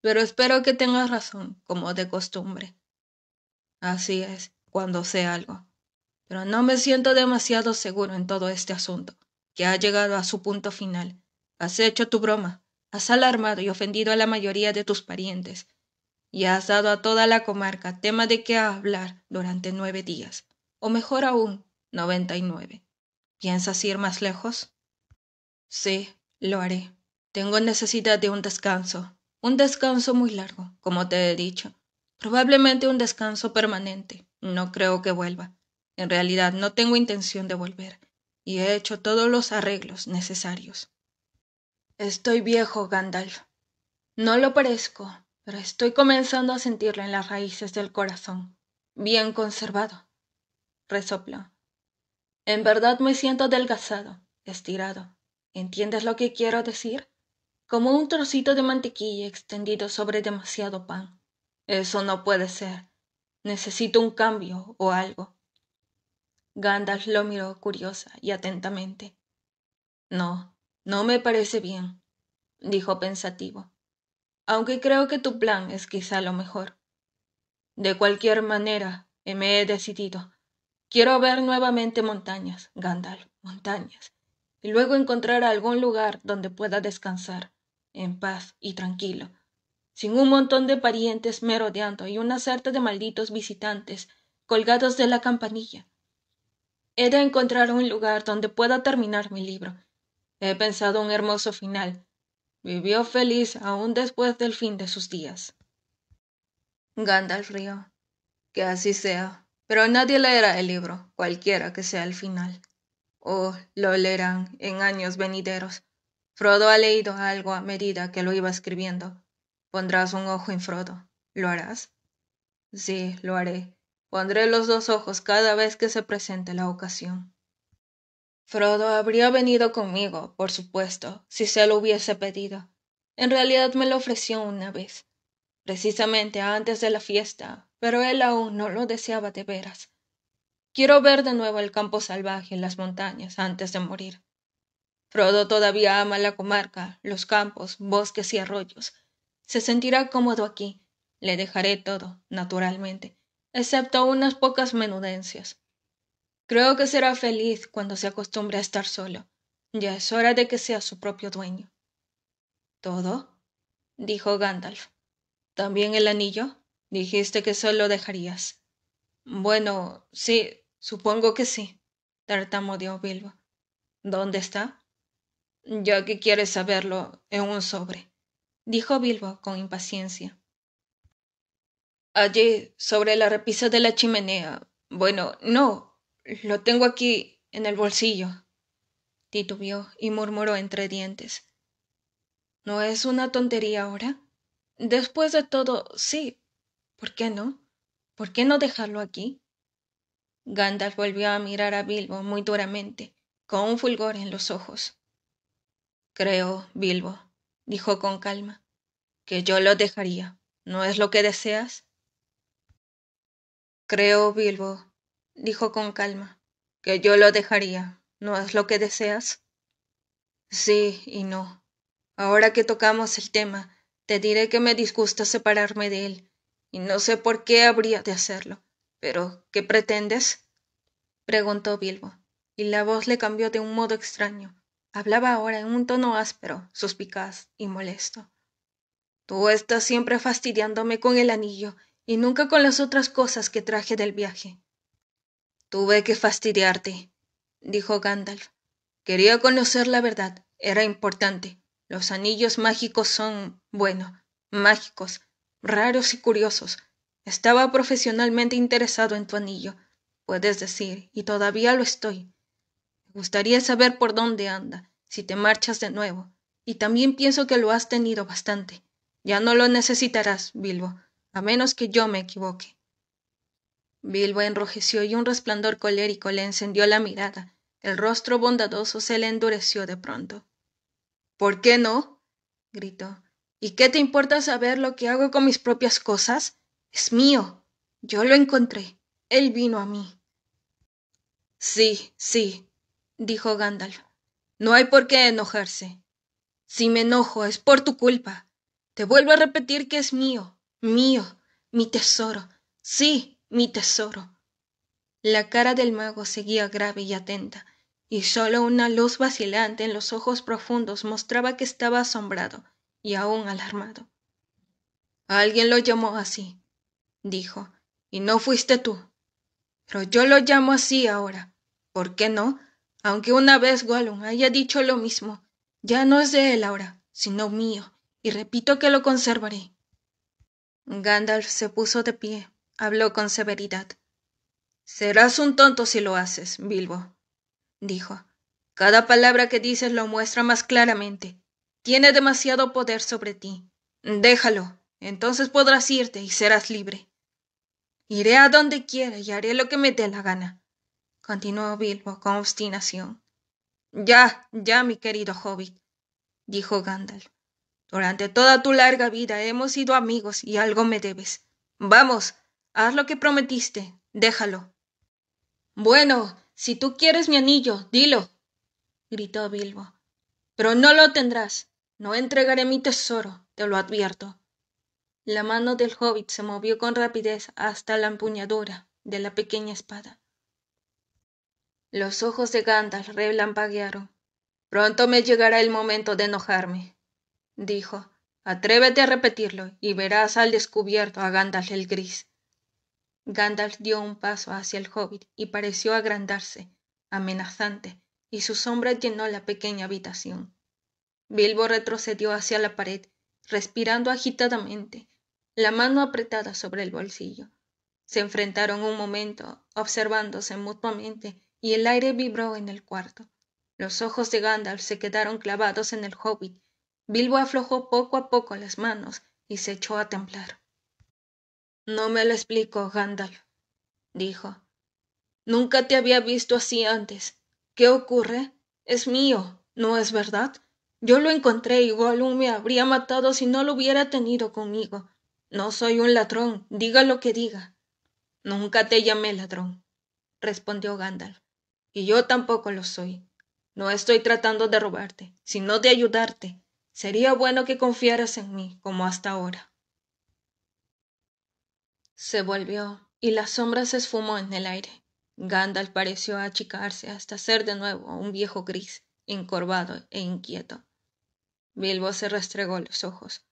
Pero espero que tengas razón, como de costumbre. Así es, cuando sé algo. Pero no me siento demasiado seguro en todo este asunto, que ha llegado a su punto final. Has hecho tu broma, has alarmado y ofendido a la mayoría de tus parientes, y has dado a toda la comarca tema de qué hablar durante nueve días, o mejor aún, noventa y nueve. ¿Piensas ir más lejos? Sí, lo haré. Tengo necesidad de un descanso, un descanso muy largo, como te he dicho, probablemente un descanso permanente. No creo que vuelva. En realidad no tengo intención de volver, y he hecho todos los arreglos necesarios estoy viejo, Gandalf. No lo parezco, pero estoy comenzando a sentirlo en las raíces del corazón, bien conservado. Resopló. En verdad me siento adelgazado, estirado. ¿Entiendes lo que quiero decir? Como un trocito de mantequilla extendido sobre demasiado pan. Eso no puede ser. Necesito un cambio o algo. Gandalf lo miró curiosa y atentamente. No, no me parece bien, dijo pensativo, aunque creo que tu plan es quizá lo mejor. De cualquier manera, me he decidido. Quiero ver nuevamente montañas, Gandalf, montañas, y luego encontrar algún lugar donde pueda descansar, en paz y tranquilo, sin un montón de parientes merodeando y una serie de malditos visitantes colgados de la campanilla. He de encontrar un lugar donde pueda terminar mi libro he pensado un hermoso final. Vivió feliz aún después del fin de sus días. Gandalf rió. Que así sea. Pero nadie leerá el libro, cualquiera que sea el final. Oh, lo leerán en años venideros. Frodo ha leído algo a medida que lo iba escribiendo. Pondrás un ojo en Frodo. ¿Lo harás? Sí, lo haré. Pondré los dos ojos cada vez que se presente la ocasión frodo habría venido conmigo por supuesto si se lo hubiese pedido en realidad me lo ofreció una vez precisamente antes de la fiesta pero él aún no lo deseaba de veras quiero ver de nuevo el campo salvaje y las montañas antes de morir frodo todavía ama la comarca los campos bosques y arroyos se sentirá cómodo aquí le dejaré todo naturalmente excepto unas pocas menudencias Creo que será feliz cuando se acostumbre a estar solo. Ya es hora de que sea su propio dueño. ¿Todo? dijo Gandalf. ¿También el anillo? Dijiste que solo dejarías. Bueno, sí, supongo que sí, tartamudeó Bilbo. ¿Dónde está? Ya que quieres saberlo, en un sobre, dijo Bilbo con impaciencia. Allí, sobre la repisa de la chimenea. Bueno, no, lo tengo aquí en el bolsillo. titubió y murmuró entre dientes. ¿No es una tontería ahora? Después de todo, sí. ¿Por qué no? ¿Por qué no dejarlo aquí? Gandalf volvió a mirar a Bilbo muy duramente, con un fulgor en los ojos. Creo, Bilbo, dijo con calma, que yo lo dejaría. ¿No es lo que deseas? Creo, Bilbo, dijo con calma, que yo lo dejaría. ¿No es lo que deseas? Sí y no. Ahora que tocamos el tema, te diré que me disgusta separarme de él, y no sé por qué habría de hacerlo. Pero, ¿qué pretendes? preguntó Bilbo, y la voz le cambió de un modo extraño. Hablaba ahora en un tono áspero, suspicaz y molesto. Tú estás siempre fastidiándome con el anillo y nunca con las otras cosas que traje del viaje. Tuve que fastidiarte, dijo Gandalf. Quería conocer la verdad, era importante. Los anillos mágicos son, bueno, mágicos, raros y curiosos. Estaba profesionalmente interesado en tu anillo, puedes decir, y todavía lo estoy. Me gustaría saber por dónde anda, si te marchas de nuevo, y también pienso que lo has tenido bastante. Ya no lo necesitarás, Bilbo, a menos que yo me equivoque bilbo enrojeció y un resplandor colérico le encendió la mirada el rostro bondadoso se le endureció de pronto por qué no gritó y qué te importa saber lo que hago con mis propias cosas es mío yo lo encontré él vino a mí sí sí dijo gandalf no hay por qué enojarse si me enojo es por tu culpa te vuelvo a repetir que es mío mío mi tesoro sí mi tesoro la cara del mago seguía grave y atenta y sólo una luz vacilante en los ojos profundos mostraba que estaba asombrado y aún alarmado alguien lo llamó así dijo y no fuiste tú pero yo lo llamo así ahora por qué no aunque una vez Gollum haya dicho lo mismo ya no es de él ahora sino mío y repito que lo conservaré Gandalf se puso de pie habló con severidad. Serás un tonto si lo haces, Bilbo, dijo. Cada palabra que dices lo muestra más claramente. Tiene demasiado poder sobre ti. Déjalo, entonces podrás irte y serás libre. Iré a donde quiera y haré lo que me dé la gana, continuó Bilbo con obstinación. Ya, ya, mi querido hobbit, dijo Gandalf. Durante toda tu larga vida hemos sido amigos y algo me debes. Vamos, Haz lo que prometiste. Déjalo. Bueno, si tú quieres mi anillo, dilo, gritó Bilbo. Pero no lo tendrás. No entregaré mi tesoro, te lo advierto. La mano del hobbit se movió con rapidez hasta la empuñadura de la pequeña espada. Los ojos de Gandalf relampaguearon. Pronto me llegará el momento de enojarme, dijo. Atrévete a repetirlo y verás al descubierto a Gandalf el Gris. Gandalf dio un paso hacia el hobbit y pareció agrandarse, amenazante, y su sombra llenó la pequeña habitación. Bilbo retrocedió hacia la pared, respirando agitadamente, la mano apretada sobre el bolsillo. Se enfrentaron un momento, observándose mutuamente, y el aire vibró en el cuarto. Los ojos de Gandalf se quedaron clavados en el hobbit. Bilbo aflojó poco a poco las manos y se echó a temblar. No me lo explico, Gandalf, dijo. Nunca te había visto así antes. ¿Qué ocurre? Es mío, ¿no es verdad? Yo lo encontré y Gollum me habría matado si no lo hubiera tenido conmigo. No soy un ladrón, diga lo que diga. Nunca te llamé ladrón, respondió Gándal. Y yo tampoco lo soy. No estoy tratando de robarte, sino de ayudarte. Sería bueno que confiaras en mí, como hasta ahora se volvió y la sombra se esfumó en el aire. Gandalf pareció achicarse hasta ser de nuevo un viejo gris, encorvado e inquieto. Bilbo se restregó los ojos.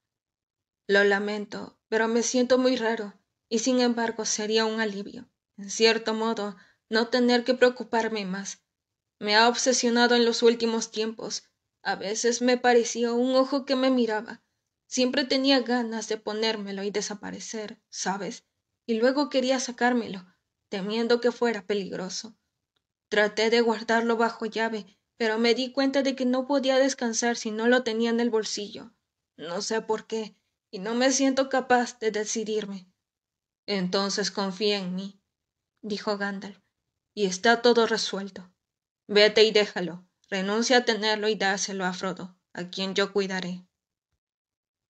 Lo lamento, pero me siento muy raro, y sin embargo sería un alivio, en cierto modo, no tener que preocuparme más. Me ha obsesionado en los últimos tiempos. A veces me parecía un ojo que me miraba. Siempre tenía ganas de ponérmelo y desaparecer, ¿sabes? y luego quería sacármelo, temiendo que fuera peligroso. Traté de guardarlo bajo llave, pero me di cuenta de que no podía descansar si no lo tenía en el bolsillo. No sé por qué, y no me siento capaz de decidirme. Entonces confía en mí, dijo Gandalf, y está todo resuelto. Vete y déjalo. Renuncia a tenerlo y dáselo a Frodo, a quien yo cuidaré.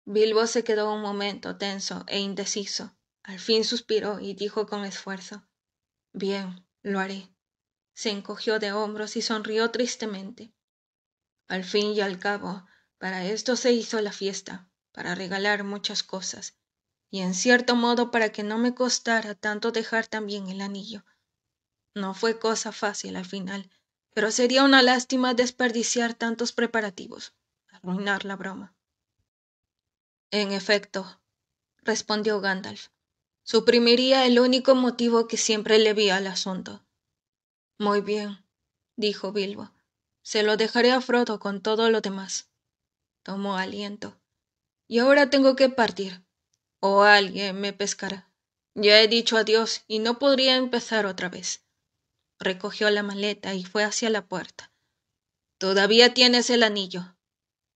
Bilbo se quedó un momento tenso e indeciso, al fin suspiró y dijo con esfuerzo bien lo haré se encogió de hombros y sonrió tristemente al fin y al cabo para esto se hizo la fiesta para regalar muchas cosas y en cierto modo para que no me costara tanto dejar también el anillo no fue cosa fácil al final pero sería una lástima desperdiciar tantos preparativos arruinar la broma en efecto respondió gandalf Suprimiría el único motivo que siempre le vi al asunto. Muy bien, dijo Bilbo. Se lo dejaré a Frodo con todo lo demás. Tomó aliento. Y ahora tengo que partir. O alguien me pescará. Ya he dicho adiós y no podría empezar otra vez. Recogió la maleta y fue hacia la puerta. Todavía tienes el anillo,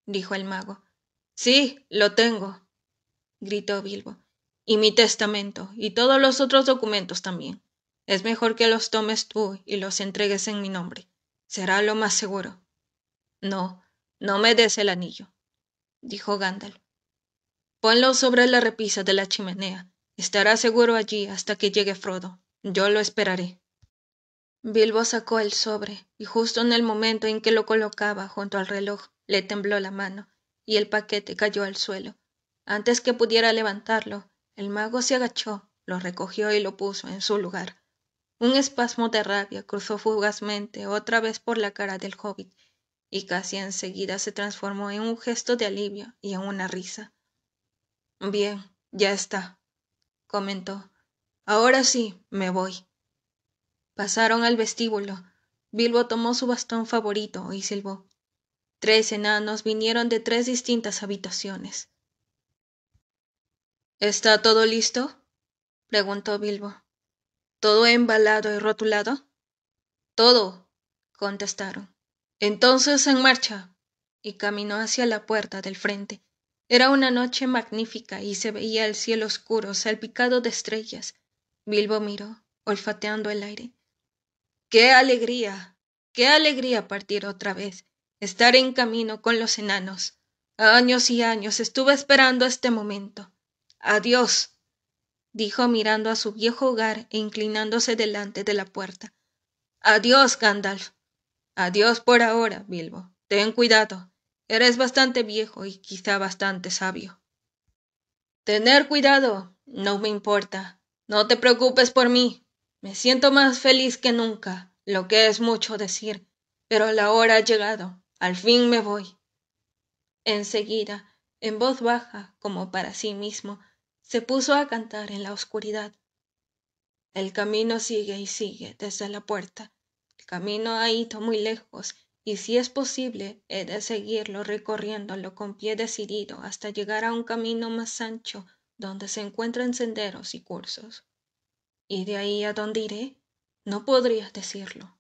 dijo el mago. Sí, lo tengo, gritó Bilbo y mi testamento y todos los otros documentos también. Es mejor que los tomes tú y los entregues en mi nombre. Será lo más seguro. No, no me des el anillo, dijo gándal Ponlo sobre la repisa de la chimenea. Estará seguro allí hasta que llegue Frodo. Yo lo esperaré. Bilbo sacó el sobre, y justo en el momento en que lo colocaba junto al reloj, le tembló la mano, y el paquete cayó al suelo. Antes que pudiera levantarlo, el mago se agachó lo recogió y lo puso en su lugar un espasmo de rabia cruzó fugazmente otra vez por la cara del hobbit y casi enseguida se transformó en un gesto de alivio y en una risa bien ya está comentó ahora sí me voy pasaron al vestíbulo bilbo tomó su bastón favorito y silbó tres enanos vinieron de tres distintas habitaciones ¿Está todo listo? preguntó Bilbo. ¿Todo embalado y rotulado? Todo, contestaron. Entonces en marcha. Y caminó hacia la puerta del frente. Era una noche magnífica y se veía el cielo oscuro salpicado de estrellas. Bilbo miró, olfateando el aire. ¡Qué alegría! ¡Qué alegría partir otra vez! Estar en camino con los enanos. Años y años estuve esperando este momento adiós dijo mirando a su viejo hogar e inclinándose delante de la puerta. Adiós, Gandalf. Adiós por ahora, Bilbo. Ten cuidado. Eres bastante viejo y quizá bastante sabio. Tener cuidado. No me importa. No te preocupes por mí. Me siento más feliz que nunca, lo que es mucho decir. Pero la hora ha llegado. Al fin me voy. Enseguida, en voz baja, como para sí mismo, se puso a cantar en la oscuridad el camino sigue y sigue desde la puerta el camino ha ido muy lejos y si es posible he de seguirlo recorriéndolo con pie decidido hasta llegar a un camino más ancho donde se encuentran senderos y cursos y de ahí a dónde iré no podrías decirlo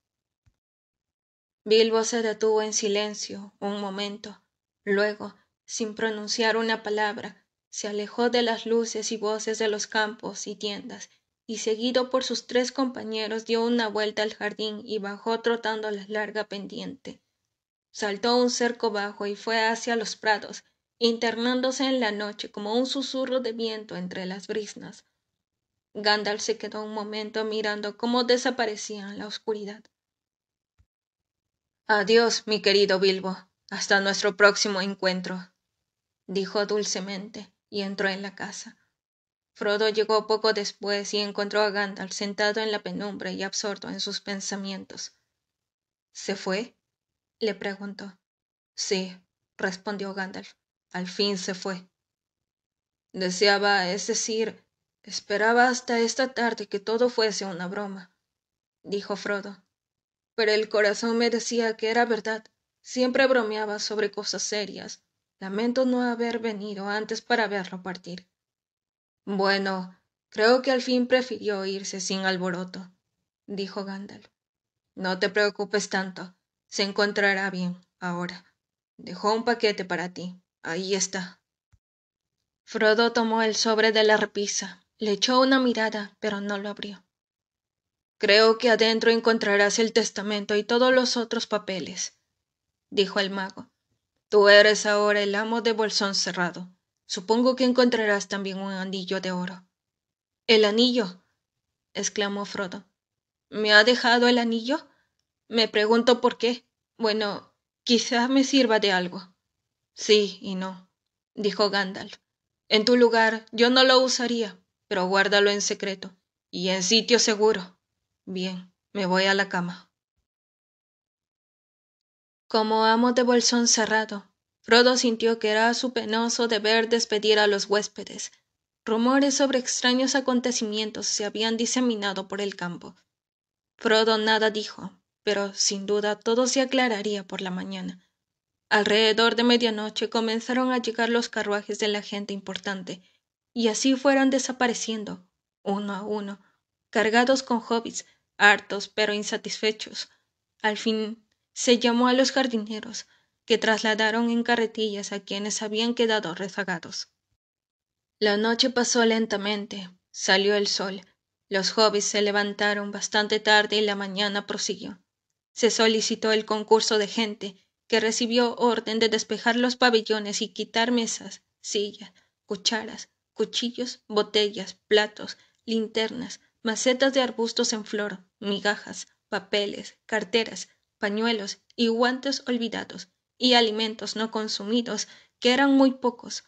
bilbo se detuvo en silencio un momento luego sin pronunciar una palabra se alejó de las luces y voces de los campos y tiendas, y seguido por sus tres compañeros dio una vuelta al jardín y bajó trotando la larga pendiente. Saltó un cerco bajo y fue hacia los prados, internándose en la noche como un susurro de viento entre las brisnas. Gandalf se quedó un momento mirando cómo desaparecía en la oscuridad. Adiós, mi querido Bilbo. Hasta nuestro próximo encuentro, dijo dulcemente, y entró en la casa. Frodo llegó poco después y encontró a Gandalf sentado en la penumbra y absorto en sus pensamientos. ¿Se fue? le preguntó. Sí, respondió Gandalf. Al fin se fue. Deseaba, es decir, esperaba hasta esta tarde que todo fuese una broma, dijo Frodo. Pero el corazón me decía que era verdad. Siempre bromeaba sobre cosas serias, lamento no haber venido antes para verlo partir. Bueno, creo que al fin prefirió irse sin alboroto, dijo Gandalf. No te preocupes tanto. Se encontrará bien ahora. Dejó un paquete para ti. Ahí está. Frodo tomó el sobre de la repisa, le echó una mirada, pero no lo abrió. Creo que adentro encontrarás el testamento y todos los otros papeles, dijo el mago. Tú eres ahora el amo de Bolsón Cerrado. Supongo que encontrarás también un anillo de oro. ¿El anillo? exclamó Frodo. ¿Me ha dejado el anillo? Me pregunto por qué. Bueno, quizá me sirva de algo. Sí y no, dijo Gandalf. En tu lugar yo no lo usaría, pero guárdalo en secreto y en sitio seguro. Bien, me voy a la cama como amo de bolsón cerrado, Frodo sintió que era su penoso deber despedir a los huéspedes rumores sobre extraños acontecimientos se habían diseminado por el campo frodo nada dijo pero sin duda todo se aclararía por la mañana alrededor de medianoche comenzaron a llegar los carruajes de la gente importante y así fueron desapareciendo uno a uno cargados con hobbies, hartos pero insatisfechos al fin se llamó a los jardineros, que trasladaron en carretillas a quienes habían quedado rezagados. La noche pasó lentamente, salió el sol, los hobbies se levantaron bastante tarde y la mañana prosiguió. Se solicitó el concurso de gente, que recibió orden de despejar los pabellones y quitar mesas, sillas, cucharas, cuchillos, botellas, platos, linternas, macetas de arbustos en flor, migajas, papeles, carteras, pañuelos y guantes olvidados y alimentos no consumidos que eran muy pocos.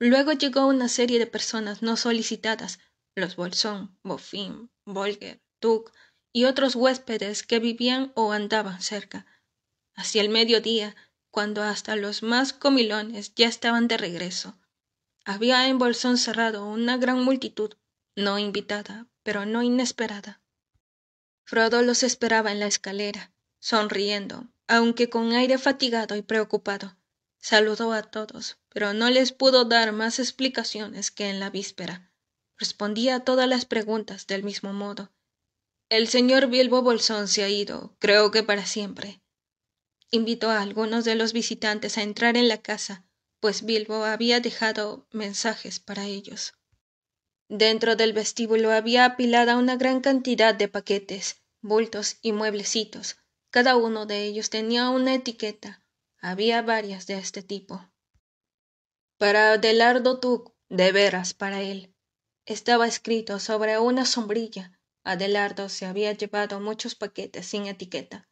Luego llegó una serie de personas no solicitadas, los Bolsón, Bofín, Volger, tuc y otros huéspedes que vivían o andaban cerca. Hacia el mediodía, cuando hasta los más comilones ya estaban de regreso. Había en Bolsón cerrado una gran multitud, no invitada, pero no inesperada. Frodo los esperaba en la escalera, sonriendo, aunque con aire fatigado y preocupado. Saludó a todos, pero no les pudo dar más explicaciones que en la víspera. Respondía a todas las preguntas del mismo modo. El señor Bilbo Bolsón se ha ido, creo que para siempre. Invitó a algunos de los visitantes a entrar en la casa, pues Bilbo había dejado mensajes para ellos. Dentro del vestíbulo había apilada una gran cantidad de paquetes, bultos y mueblecitos, cada uno de ellos tenía una etiqueta. Había varias de este tipo. Para Adelardo Tuc, de veras para él. Estaba escrito sobre una sombrilla. Adelardo se había llevado muchos paquetes sin etiqueta.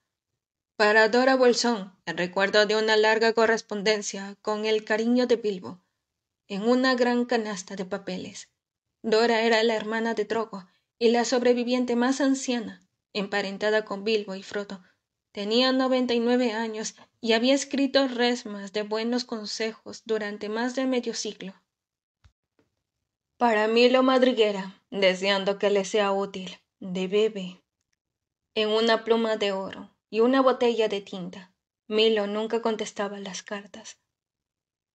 Para Dora Bolsón, el recuerdo de una larga correspondencia con el cariño de Bilbo, en una gran canasta de papeles. Dora era la hermana de troco y la sobreviviente más anciana, emparentada con Bilbo y Froto tenía noventa y nueve años y había escrito resmas de buenos consejos durante más de medio siglo. Para Milo madriguera, deseando que le sea útil, de bebé. En una pluma de oro y una botella de tinta, Milo nunca contestaba las cartas.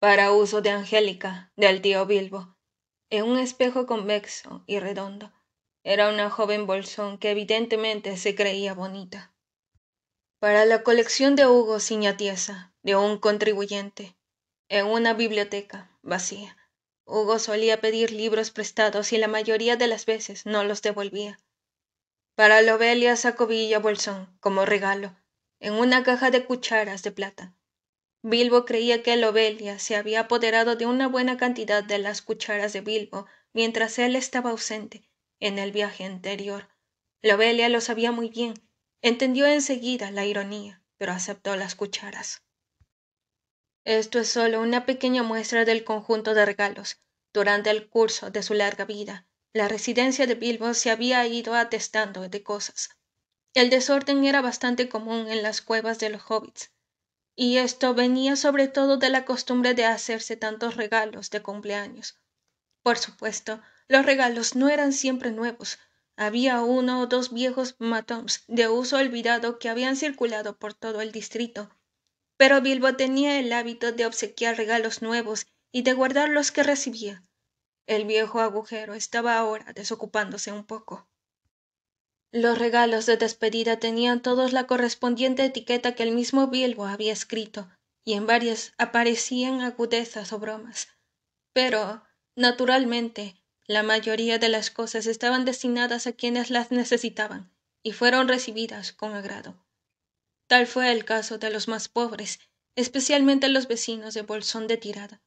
Para uso de Angélica, del tío Bilbo, en un espejo convexo y redondo, era una joven bolsón que evidentemente se creía bonita para la colección de Hugo Ciñatiesa, de un contribuyente, en una biblioteca vacía. Hugo solía pedir libros prestados y la mayoría de las veces no los devolvía. Para Lovelia sacó Bolsón como regalo, en una caja de cucharas de plata. Bilbo creía que Lovelia se había apoderado de una buena cantidad de las cucharas de Bilbo mientras él estaba ausente en el viaje anterior. Lovelia lo sabía muy bien entendió enseguida la ironía pero aceptó las cucharas esto es sólo una pequeña muestra del conjunto de regalos durante el curso de su larga vida la residencia de bilbo se había ido atestando de cosas el desorden era bastante común en las cuevas de los hobbits y esto venía sobre todo de la costumbre de hacerse tantos regalos de cumpleaños por supuesto los regalos no eran siempre nuevos había uno o dos viejos matoms de uso olvidado que habían circulado por todo el distrito pero bilbo tenía el hábito de obsequiar regalos nuevos y de guardar los que recibía el viejo agujero estaba ahora desocupándose un poco los regalos de despedida tenían todos la correspondiente etiqueta que el mismo bilbo había escrito y en varias aparecían agudezas o bromas pero naturalmente la mayoría de las cosas estaban destinadas a quienes las necesitaban y fueron recibidas con agrado. Tal fue el caso de los más pobres, especialmente los vecinos de Bolsón de Tirada.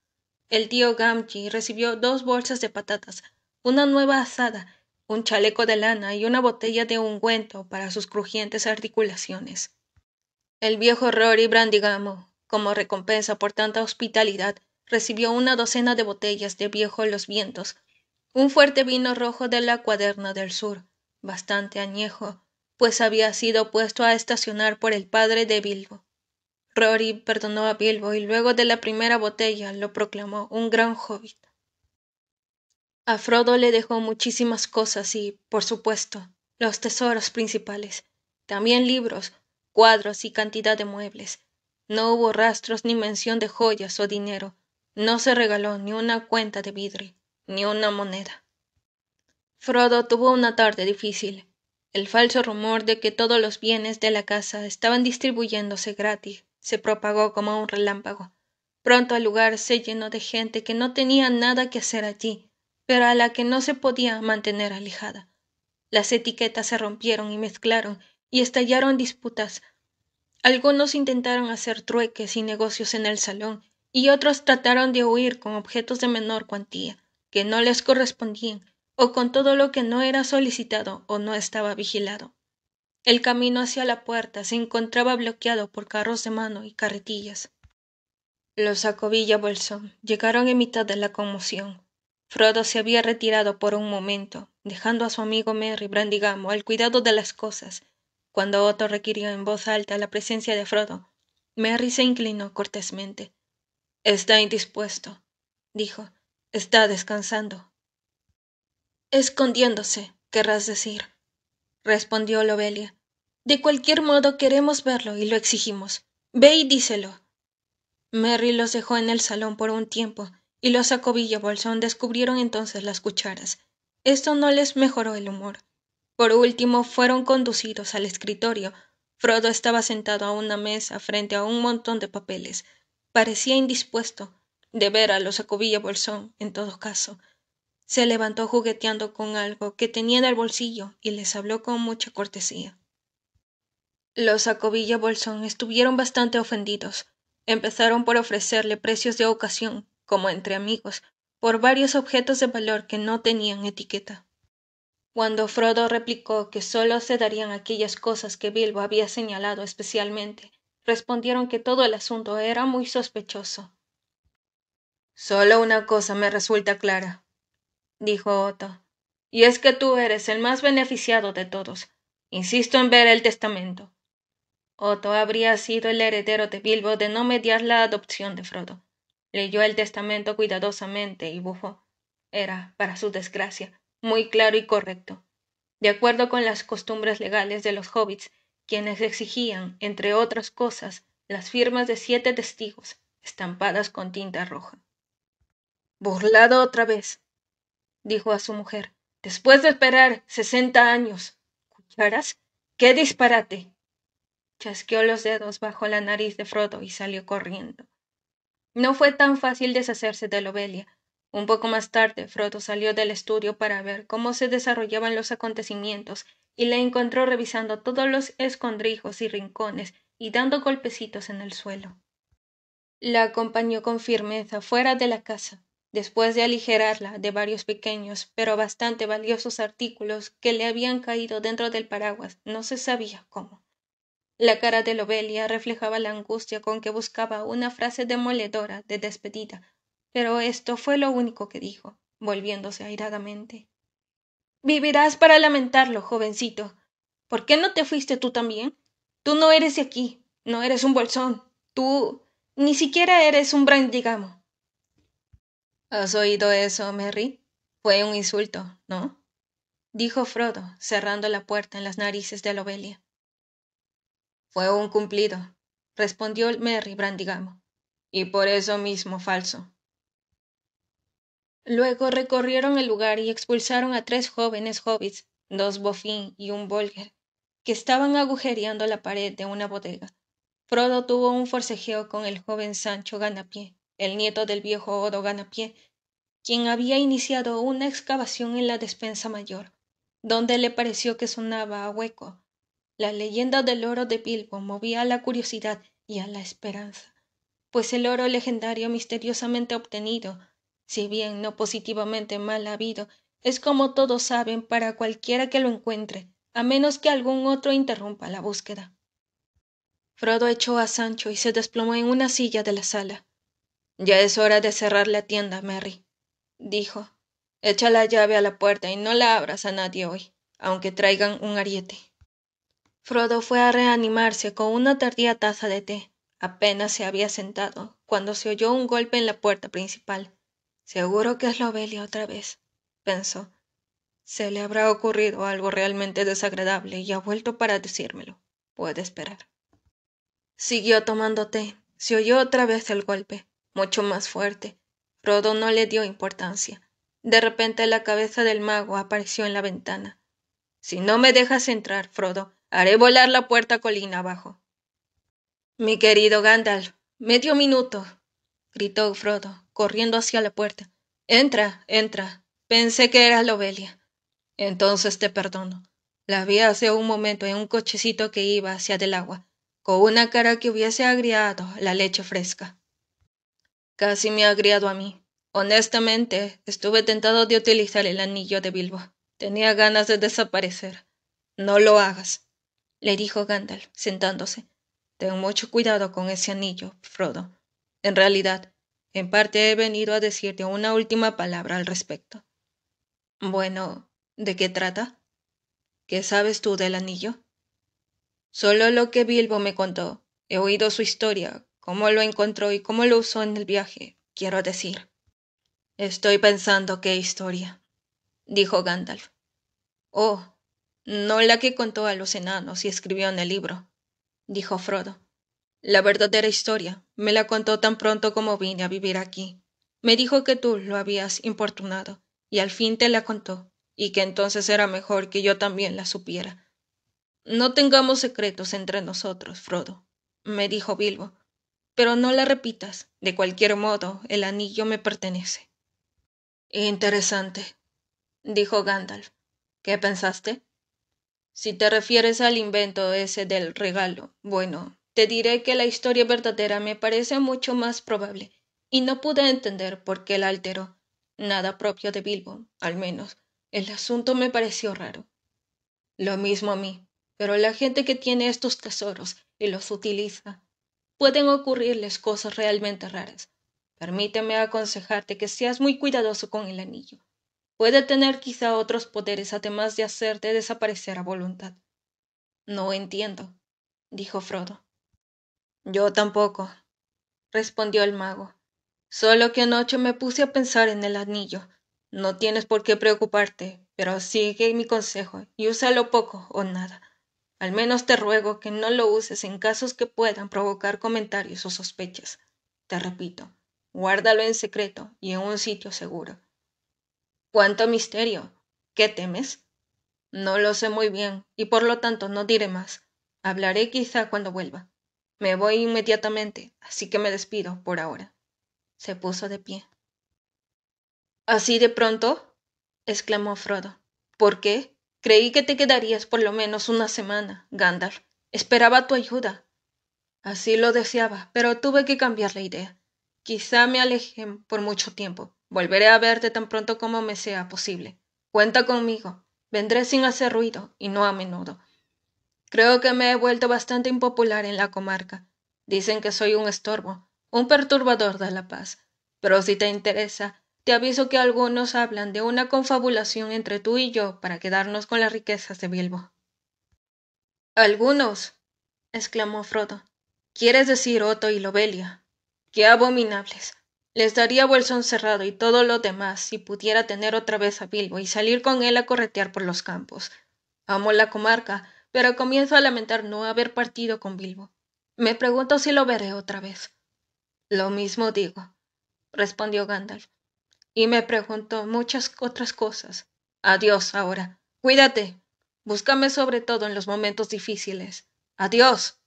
El tío Gamchi recibió dos bolsas de patatas, una nueva azada, un chaleco de lana y una botella de ungüento para sus crujientes articulaciones. El viejo Rory Brandigamo, como recompensa por tanta hospitalidad, recibió una docena de botellas de viejo los vientos, un fuerte vino rojo de la cuaderna del sur, bastante añejo, pues había sido puesto a estacionar por el padre de Bilbo. Rory perdonó a Bilbo y luego de la primera botella lo proclamó un gran hobbit. A Frodo le dejó muchísimas cosas y, por supuesto, los tesoros principales, también libros, cuadros y cantidad de muebles. No hubo rastros ni mención de joyas o dinero. No se regaló ni una cuenta de vidrio ni una moneda. Frodo tuvo una tarde difícil. El falso rumor de que todos los bienes de la casa estaban distribuyéndose gratis se propagó como un relámpago. Pronto el lugar se llenó de gente que no tenía nada que hacer allí, pero a la que no se podía mantener alejada. Las etiquetas se rompieron y mezclaron, y estallaron disputas. Algunos intentaron hacer trueques y negocios en el salón, y otros trataron de huir con objetos de menor cuantía que no les correspondían o con todo lo que no era solicitado o no estaba vigilado el camino hacia la puerta se encontraba bloqueado por carros de mano y carretillas los sacovilla bolsón llegaron en mitad de la conmoción Frodo se había retirado por un momento, dejando a su amigo Merry Brandigamo al cuidado de las cosas. Cuando Otto requirió en voz alta la presencia de Frodo, Merry se inclinó cortésmente. Está indispuesto, dijo. Está descansando. Escondiéndose, querrás decir, respondió Lobelia. De cualquier modo queremos verlo y lo exigimos. Ve y díselo. Merry los dejó en el salón por un tiempo, y los acobillo Bolsón descubrieron entonces las cucharas. Esto no les mejoró el humor. Por último fueron conducidos al escritorio. Frodo estaba sentado a una mesa frente a un montón de papeles. Parecía indispuesto, de veras los Acobilla bolsón en todo caso se levantó jugueteando con algo que tenía en el bolsillo y les habló con mucha cortesía los Acobilla bolsón estuvieron bastante ofendidos empezaron por ofrecerle precios de ocasión como entre amigos por varios objetos de valor que no tenían etiqueta cuando frodo replicó que solo se darían aquellas cosas que bilbo había señalado especialmente respondieron que todo el asunto era muy sospechoso Solo una cosa me resulta clara, dijo Otto, y es que tú eres el más beneficiado de todos. Insisto en ver el testamento. Otto habría sido el heredero de Bilbo de no mediar la adopción de Frodo. Leyó el testamento cuidadosamente y bufó. Era, para su desgracia, muy claro y correcto, de acuerdo con las costumbres legales de los hobbits, quienes exigían, entre otras cosas, las firmas de siete testigos, estampadas con tinta roja burlado otra vez dijo a su mujer después de esperar sesenta años cucharas qué disparate chasqueó los dedos bajo la nariz de frodo y salió corriendo no fue tan fácil deshacerse de lobelia un poco más tarde frodo salió del estudio para ver cómo se desarrollaban los acontecimientos y la encontró revisando todos los escondrijos y rincones y dando golpecitos en el suelo la acompañó con firmeza fuera de la casa después de aligerarla de varios pequeños pero bastante valiosos artículos que le habían caído dentro del paraguas no se sabía cómo la cara de lobelia reflejaba la angustia con que buscaba una frase demoledora de despedida pero esto fue lo único que dijo volviéndose airadamente vivirás para lamentarlo jovencito por qué no te fuiste tú también tú no eres de aquí no eres un bolsón tú ni siquiera eres un brandigamo ¿Has oído eso, Merry? Fue un insulto, ¿no? dijo Frodo, cerrando la puerta en las narices de la ovelia. Fue un cumplido, respondió Merry Brandigamo, y por eso mismo falso. Luego recorrieron el lugar y expulsaron a tres jóvenes hobbits, dos bofín y un volger, que estaban agujereando la pared de una bodega. Frodo tuvo un forcejeo con el joven Sancho Ganapié, el nieto del viejo Odo ganapié quien había iniciado una excavación en la despensa mayor donde le pareció que sonaba a hueco la leyenda del oro de bilbo movía a la curiosidad y a la esperanza pues el oro legendario misteriosamente obtenido si bien no positivamente mal habido es como todos saben para cualquiera que lo encuentre a menos que algún otro interrumpa la búsqueda. Frodo echó a Sancho y se desplomó en una silla de la sala. Ya es hora de cerrar la tienda, Mary, dijo. Echa la llave a la puerta y no la abras a nadie hoy, aunque traigan un ariete. Frodo fue a reanimarse con una tardía taza de té. Apenas se había sentado cuando se oyó un golpe en la puerta principal. Seguro que es Lobelia otra vez, pensó. Se le habrá ocurrido algo realmente desagradable y ha vuelto para decírmelo. Puede esperar. Siguió tomando té. Se oyó otra vez el golpe mucho más fuerte. Frodo no le dio importancia. De repente la cabeza del mago apareció en la ventana. Si no me dejas entrar, Frodo, haré volar la puerta colina abajo. Mi querido Gandalf, medio minuto, gritó Frodo, corriendo hacia la puerta. Entra, entra. Pensé que era Lobelia. Entonces te perdono. La vi hace un momento en un cochecito que iba hacia del agua, con una cara que hubiese agriado la leche fresca. Casi me ha agriado a mí. Honestamente, estuve tentado de utilizar el anillo de Bilbo. Tenía ganas de desaparecer. No lo hagas, le dijo Gandalf, sentándose. Ten mucho cuidado con ese anillo, Frodo. En realidad, en parte he venido a decirte una última palabra al respecto. Bueno, ¿de qué trata? ¿Qué sabes tú del anillo? Solo lo que Bilbo me contó. He oído su historia, cómo lo encontró y cómo lo usó en el viaje, quiero decir. Estoy pensando qué historia, dijo Gandalf. Oh, no la que contó a los enanos y escribió en el libro, dijo Frodo. La verdadera historia me la contó tan pronto como vine a vivir aquí. Me dijo que tú lo habías importunado, y al fin te la contó, y que entonces era mejor que yo también la supiera. No tengamos secretos entre nosotros, Frodo, me dijo Bilbo, pero no la repitas. De cualquier modo, el anillo me pertenece. Interesante, dijo Gandalf. ¿Qué pensaste? Si te refieres al invento ese del regalo, bueno, te diré que la historia verdadera me parece mucho más probable, y no pude entender por qué la alteró. Nada propio de Bilbo, al menos. El asunto me pareció raro. Lo mismo a mí, pero la gente que tiene estos tesoros y los utiliza pueden ocurrirles cosas realmente raras. Permíteme aconsejarte que seas muy cuidadoso con el anillo. Puede tener quizá otros poderes además de hacerte desaparecer a voluntad. No entiendo, dijo Frodo. Yo tampoco, respondió el mago. Solo que anoche me puse a pensar en el anillo. No tienes por qué preocuparte, pero sigue mi consejo y úsalo poco o nada al menos te ruego que no lo uses en casos que puedan provocar comentarios o sospechas te repito guárdalo en secreto y en un sitio seguro cuánto misterio qué temes no lo sé muy bien y por lo tanto no diré más hablaré quizá cuando vuelva me voy inmediatamente así que me despido por ahora se puso de pie así de pronto exclamó frodo por qué Creí que te quedarías por lo menos una semana, Gandalf. Esperaba tu ayuda. Así lo deseaba, pero tuve que cambiar la idea. Quizá me alejé por mucho tiempo. Volveré a verte tan pronto como me sea posible. Cuenta conmigo. Vendré sin hacer ruido, y no a menudo. Creo que me he vuelto bastante impopular en la comarca. Dicen que soy un estorbo, un perturbador de la paz. Pero si te interesa, te aviso que algunos hablan de una confabulación entre tú y yo para quedarnos con las riquezas de Bilbo. Algunos. exclamó Frodo. Quieres decir Otto y Lobelia. Qué abominables. Les daría bolsón cerrado y todo lo demás si pudiera tener otra vez a Bilbo y salir con él a corretear por los campos. Amo la comarca, pero comienzo a lamentar no haber partido con Bilbo. Me pregunto si lo veré otra vez. Lo mismo digo, respondió Gandalf y me preguntó muchas otras cosas. Adiós ahora. Cuídate. Búscame sobre todo en los momentos difíciles. Adiós.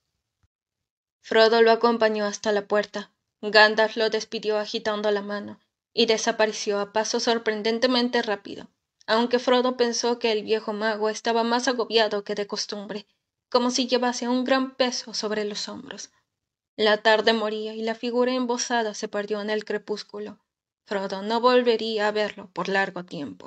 Frodo lo acompañó hasta la puerta. Gandalf lo despidió agitando la mano y desapareció a paso sorprendentemente rápido, aunque Frodo pensó que el viejo mago estaba más agobiado que de costumbre, como si llevase un gran peso sobre los hombros. La tarde moría y la figura embozada se perdió en el crepúsculo. Frodo no volvería a verlo por largo tiempo.